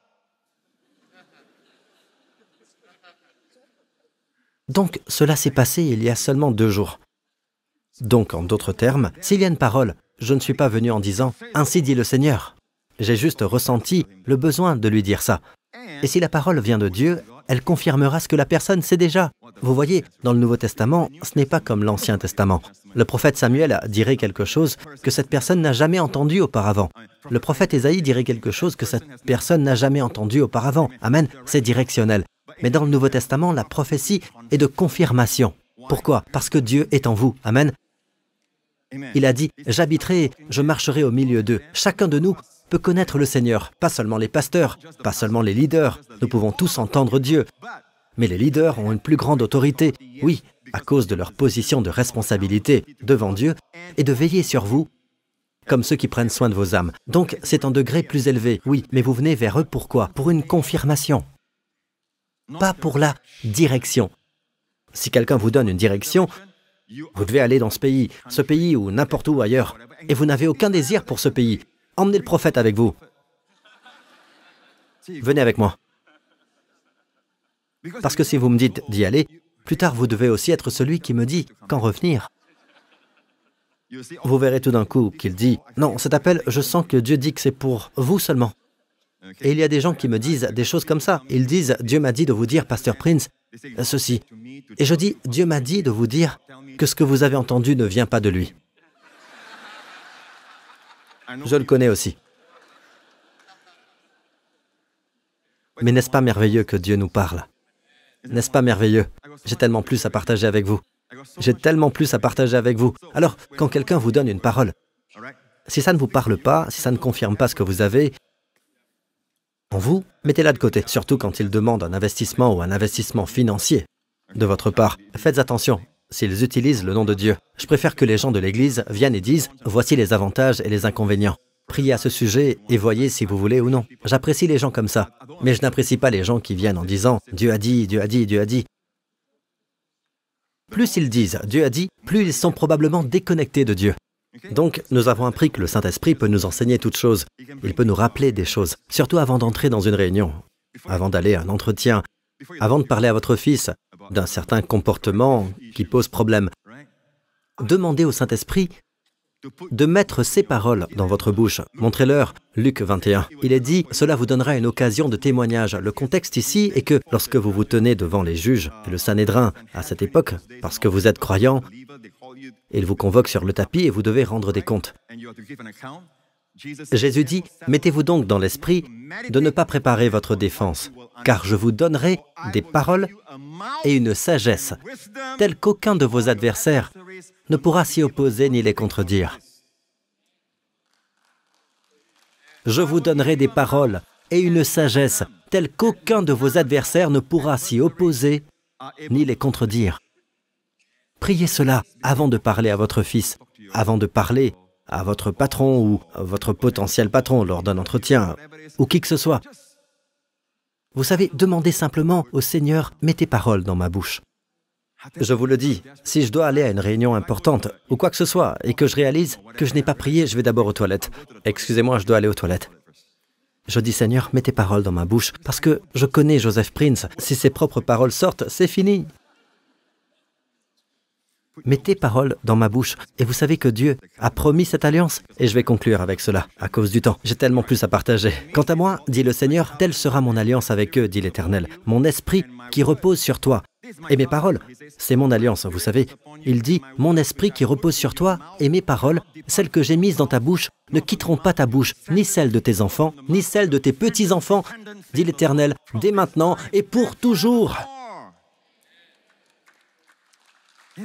Donc, cela s'est passé il y a seulement deux jours. Donc, en d'autres termes, s'il y a une parole je ne suis pas venu en disant ⁇ Ainsi dit le Seigneur ⁇ J'ai juste ressenti le besoin de lui dire ça. Et si la parole vient de Dieu, elle confirmera ce que la personne sait déjà. Vous voyez, dans le Nouveau Testament, ce n'est pas comme l'Ancien Testament. Le prophète Samuel dirait quelque chose que cette personne n'a jamais entendu auparavant. Le prophète Ésaïe dirait quelque chose que cette personne n'a jamais entendu auparavant. Amen, c'est directionnel. Mais dans le Nouveau Testament, la prophétie est de confirmation. Pourquoi Parce que Dieu est en vous. Amen. Il a dit, j'habiterai, je marcherai au milieu d'eux. Chacun de nous peut connaître le Seigneur, pas seulement les pasteurs, pas seulement les leaders. Nous pouvons tous entendre Dieu. Mais les leaders ont une plus grande autorité, oui, à cause de leur position de responsabilité devant Dieu et de veiller sur vous comme ceux qui prennent soin de vos âmes. Donc c'est un degré plus élevé, oui, mais vous venez vers eux pourquoi Pour une confirmation. Pas pour la direction. Si quelqu'un vous donne une direction, vous devez aller dans ce pays, ce pays ou n'importe où ailleurs, et vous n'avez aucun désir pour ce pays. Emmenez le prophète avec vous. Venez avec moi. Parce que si vous me dites d'y aller, plus tard vous devez aussi être celui qui me dit quand revenir. Vous verrez tout d'un coup qu'il dit, non, cet appel, je sens que Dieu dit que c'est pour vous seulement. Et il y a des gens qui me disent des choses comme ça. Ils disent, Dieu m'a dit de vous dire, Pasteur Prince, ceci. Et je dis, Dieu m'a dit de vous dire que ce que vous avez entendu ne vient pas de lui. Je le connais aussi. Mais n'est-ce pas merveilleux que Dieu nous parle N'est-ce pas merveilleux J'ai tellement plus à partager avec vous. J'ai tellement plus à partager avec vous. Alors, quand quelqu'un vous donne une parole, si ça ne vous parle pas, si ça ne confirme pas ce que vous avez, en vous, mettez-la de côté, surtout quand ils demandent un investissement ou un investissement financier. De votre part, faites attention s'ils utilisent le nom de Dieu. Je préfère que les gens de l'Église viennent et disent ⁇ Voici les avantages et les inconvénients ⁇ Priez à ce sujet et voyez si vous voulez ou non. J'apprécie les gens comme ça, mais je n'apprécie pas les gens qui viennent en disant ⁇ Dieu a dit, Dieu a dit, Dieu a dit ⁇ Plus ils disent ⁇ Dieu a dit ⁇ plus ils sont probablement déconnectés de Dieu. Donc, nous avons appris que le Saint-Esprit peut nous enseigner toutes choses. Il peut nous rappeler des choses, surtout avant d'entrer dans une réunion, avant d'aller à un entretien, avant de parler à votre fils d'un certain comportement qui pose problème. Demandez au Saint-Esprit de mettre ces paroles dans votre bouche. Montrez-leur. Luc 21. Il est dit, cela vous donnera une occasion de témoignage. Le contexte ici est que lorsque vous vous tenez devant les juges et le Sanhédrin à cette époque, parce que vous êtes croyant, il vous convoque sur le tapis et vous devez rendre des comptes. Jésus dit, mettez-vous donc dans l'esprit de ne pas préparer votre défense, car je vous donnerai des paroles et une sagesse, telles qu'aucun de vos adversaires ne pourra s'y opposer ni les contredire. Je vous donnerai des paroles et une sagesse, telles qu'aucun de vos adversaires ne pourra s'y opposer ni les contredire. Priez cela avant de parler à votre fils, avant de parler à votre patron ou votre potentiel patron lors d'un entretien, ou qui que ce soit. Vous savez, demandez simplement au Seigneur, mettez tes paroles dans ma bouche. Je vous le dis, si je dois aller à une réunion importante ou quoi que ce soit et que je réalise que je n'ai pas prié, je vais d'abord aux toilettes. Excusez-moi, je dois aller aux toilettes. Je dis Seigneur, mettez tes paroles dans ma bouche parce que je connais Joseph Prince. Si ses propres paroles sortent, c'est fini tes paroles dans ma bouche. Et vous savez que Dieu a promis cette alliance. Et je vais conclure avec cela, à cause du temps. J'ai tellement plus à partager. Quant à moi, dit le Seigneur, telle sera mon alliance avec eux, dit l'Éternel. Mon esprit qui repose sur toi. Et mes paroles, c'est mon alliance, vous savez. Il dit, mon esprit qui repose sur toi, et mes paroles, celles que j'ai mises dans ta bouche, ne quitteront pas ta bouche, ni celles de tes enfants, ni celles de tes petits-enfants, dit l'Éternel, dès maintenant et pour toujours.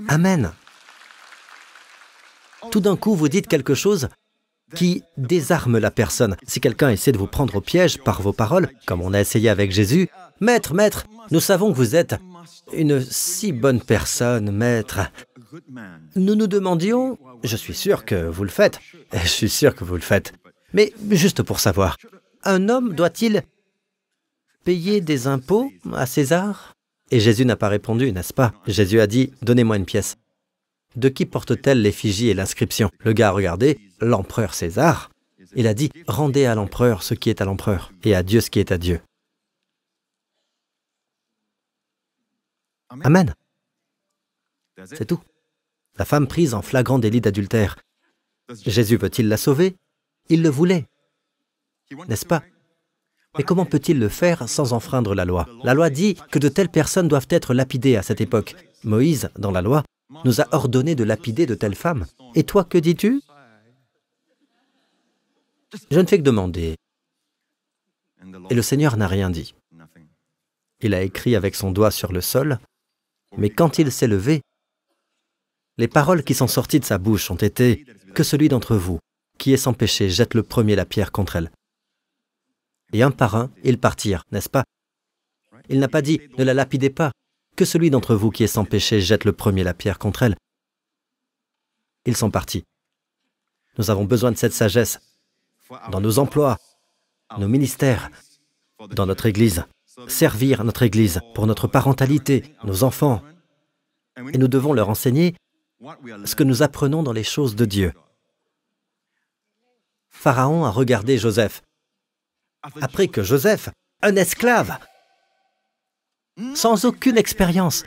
Amen. Tout d'un coup, vous dites quelque chose qui désarme la personne. Si quelqu'un essaie de vous prendre au piège par vos paroles, comme on a essayé avec Jésus, Maître, Maître, nous savons que vous êtes une si bonne personne, Maître. Nous nous demandions, je suis sûr que vous le faites, je suis sûr que vous le faites, mais juste pour savoir, un homme doit-il payer des impôts à César et Jésus n'a pas répondu, n'est-ce pas Jésus a dit, donnez-moi une pièce. De qui porte-t-elle l'effigie et l'inscription Le gars a regardé, l'empereur César. Il a dit, rendez à l'empereur ce qui est à l'empereur, et à Dieu ce qui est à Dieu. Amen. C'est tout. La femme prise en flagrant délit d'adultère. Jésus veut-il la sauver Il le voulait. N'est-ce pas mais comment peut-il le faire sans enfreindre la loi La loi dit que de telles personnes doivent être lapidées à cette époque. Moïse, dans la loi, nous a ordonné de lapider de telles femmes. Et toi, que dis-tu Je ne fais que demander. Et le Seigneur n'a rien dit. Il a écrit avec son doigt sur le sol, mais quand il s'est levé, les paroles qui sont sorties de sa bouche ont été Que celui d'entre vous qui est sans péché jette le premier la pierre contre elle. Et un par un, ils partirent, n'est-ce pas Il n'a pas dit ⁇ Ne la lapidez pas ⁇ que celui d'entre vous qui est sans péché jette le premier la pierre contre elle. Ils sont partis. Nous avons besoin de cette sagesse dans nos emplois, nos ministères, dans notre Église. Servir notre Église pour notre parentalité, nos enfants. Et nous devons leur enseigner ce que nous apprenons dans les choses de Dieu. Pharaon a regardé Joseph après que Joseph, un esclave, sans aucune expérience.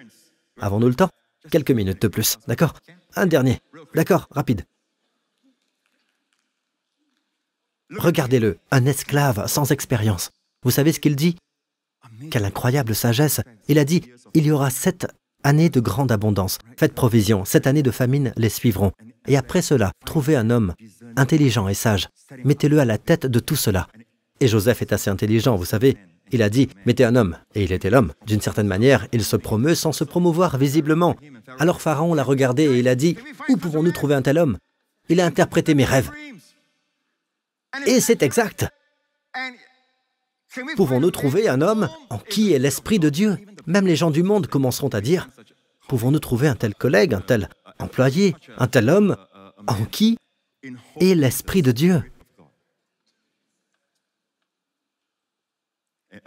Avons-nous le temps Quelques minutes de plus, d'accord Un dernier. D'accord, rapide. Regardez-le, un esclave sans expérience. Vous savez ce qu'il dit Quelle incroyable sagesse Il a dit, il y aura sept années de grande abondance. Faites provision, sept années de famine les suivront. Et après cela, trouvez un homme intelligent et sage. Mettez-le à la tête de tout cela. Et Joseph est assez intelligent, vous savez. Il a dit, mettez un homme. Et il était l'homme. D'une certaine manière, il se promeut sans se promouvoir visiblement. Alors Pharaon l'a regardé et il a dit, où pouvons-nous trouver un tel homme Il a interprété mes rêves. Et c'est exact. Pouvons-nous trouver un homme en qui est l'Esprit de Dieu Même les gens du monde commenceront à dire, pouvons-nous trouver un tel collègue, un tel employé, un tel homme en qui est l'Esprit de Dieu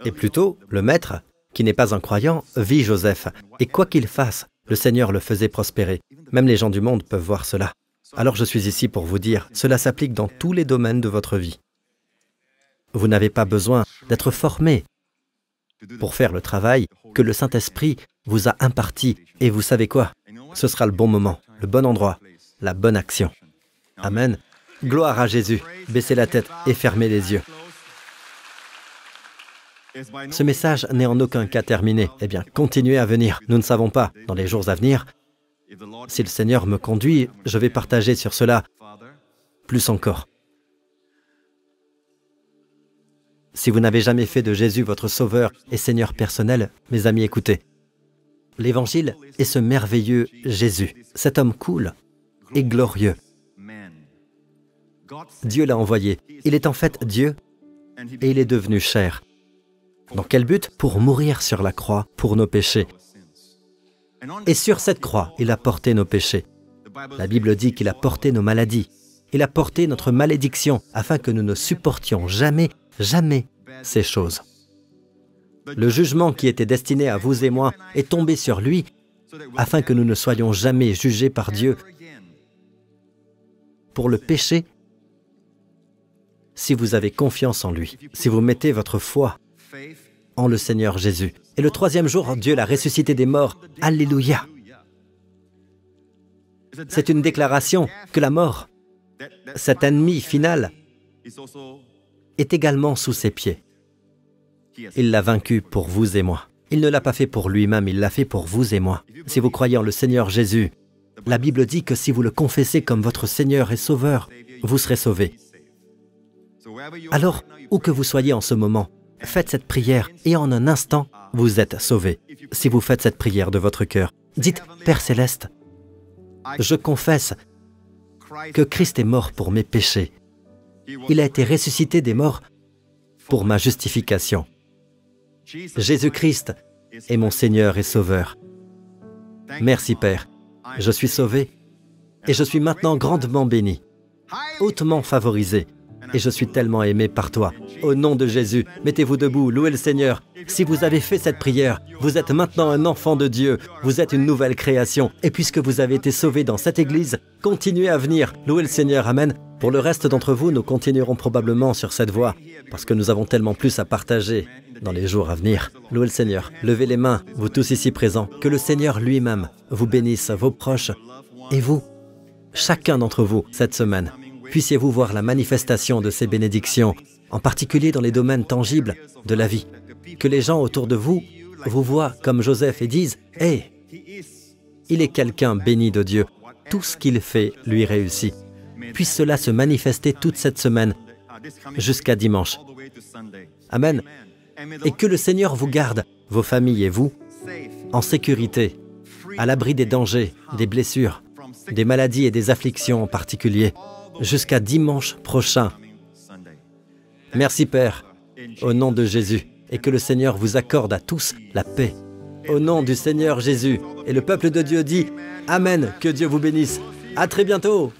et plutôt le maître, qui n'est pas un croyant, vit Joseph, et quoi qu'il fasse, le Seigneur le faisait prospérer. Même les gens du monde peuvent voir cela. Alors je suis ici pour vous dire, cela s'applique dans tous les domaines de votre vie. Vous n'avez pas besoin d'être formé pour faire le travail que le Saint-Esprit vous a imparti, et vous savez quoi Ce sera le bon moment, le bon endroit, la bonne action. Amen. Gloire à Jésus. Baissez la tête et fermez les yeux. Ce message n'est en aucun cas terminé. Eh bien, continuez à venir. Nous ne savons pas, dans les jours à venir, si le Seigneur me conduit, je vais partager sur cela plus encore. Si vous n'avez jamais fait de Jésus votre Sauveur et Seigneur personnel, mes amis, écoutez. L'Évangile est ce merveilleux Jésus, cet homme cool et glorieux. Dieu l'a envoyé. Il est en fait Dieu et il est devenu cher. Dans quel but Pour mourir sur la croix pour nos péchés. Et sur cette croix, il a porté nos péchés. La Bible dit qu'il a porté nos maladies. Il a porté notre malédiction afin que nous ne supportions jamais, jamais ces choses. Le jugement qui était destiné à vous et moi est tombé sur lui afin que nous ne soyons jamais jugés par Dieu pour le péché si vous avez confiance en lui, si vous mettez votre foi en le Seigneur Jésus. Et le troisième jour, Dieu l'a ressuscité des morts. Alléluia. C'est une déclaration que la mort, cet ennemi final, est également sous ses pieds. Il l'a vaincu pour vous et moi. Il ne l'a pas fait pour lui-même, il l'a fait pour vous et moi. Si vous croyez en le Seigneur Jésus, la Bible dit que si vous le confessez comme votre Seigneur et Sauveur, vous serez sauvés. Alors, où que vous soyez en ce moment, Faites cette prière et en un instant, vous êtes sauvé. Si vous faites cette prière de votre cœur, dites Père céleste, je confesse que Christ est mort pour mes péchés. Il a été ressuscité des morts pour ma justification. Jésus-Christ est mon Seigneur et Sauveur. Merci Père, je suis sauvé et je suis maintenant grandement béni, hautement favorisé et je suis tellement aimé par toi. Au nom de Jésus, mettez-vous debout, louez le Seigneur. Si vous avez fait cette prière, vous êtes maintenant un enfant de Dieu, vous êtes une nouvelle création. Et puisque vous avez été sauvé dans cette église, continuez à venir, louez le Seigneur, Amen. Pour le reste d'entre vous, nous continuerons probablement sur cette voie, parce que nous avons tellement plus à partager dans les jours à venir. Louez le Seigneur, levez les mains, vous tous ici présents, que le Seigneur lui-même vous bénisse, vos proches et vous, chacun d'entre vous, cette semaine puissiez-vous voir la manifestation de ces bénédictions, en particulier dans les domaines tangibles de la vie. Que les gens autour de vous vous voient comme Joseph et disent Hé, il est quelqu'un béni de Dieu. Tout ce qu'il fait lui réussit. Puisse cela se manifester toute cette semaine jusqu'à dimanche. Amen. Et que le Seigneur vous garde, vos familles et vous, en sécurité, à l'abri des dangers, des blessures, des maladies et des afflictions en particulier jusqu'à dimanche prochain. Merci Père, au nom de Jésus, et que le Seigneur vous accorde à tous la paix. Au nom du Seigneur Jésus, et le peuple de Dieu dit Amen, que Dieu vous bénisse. À très bientôt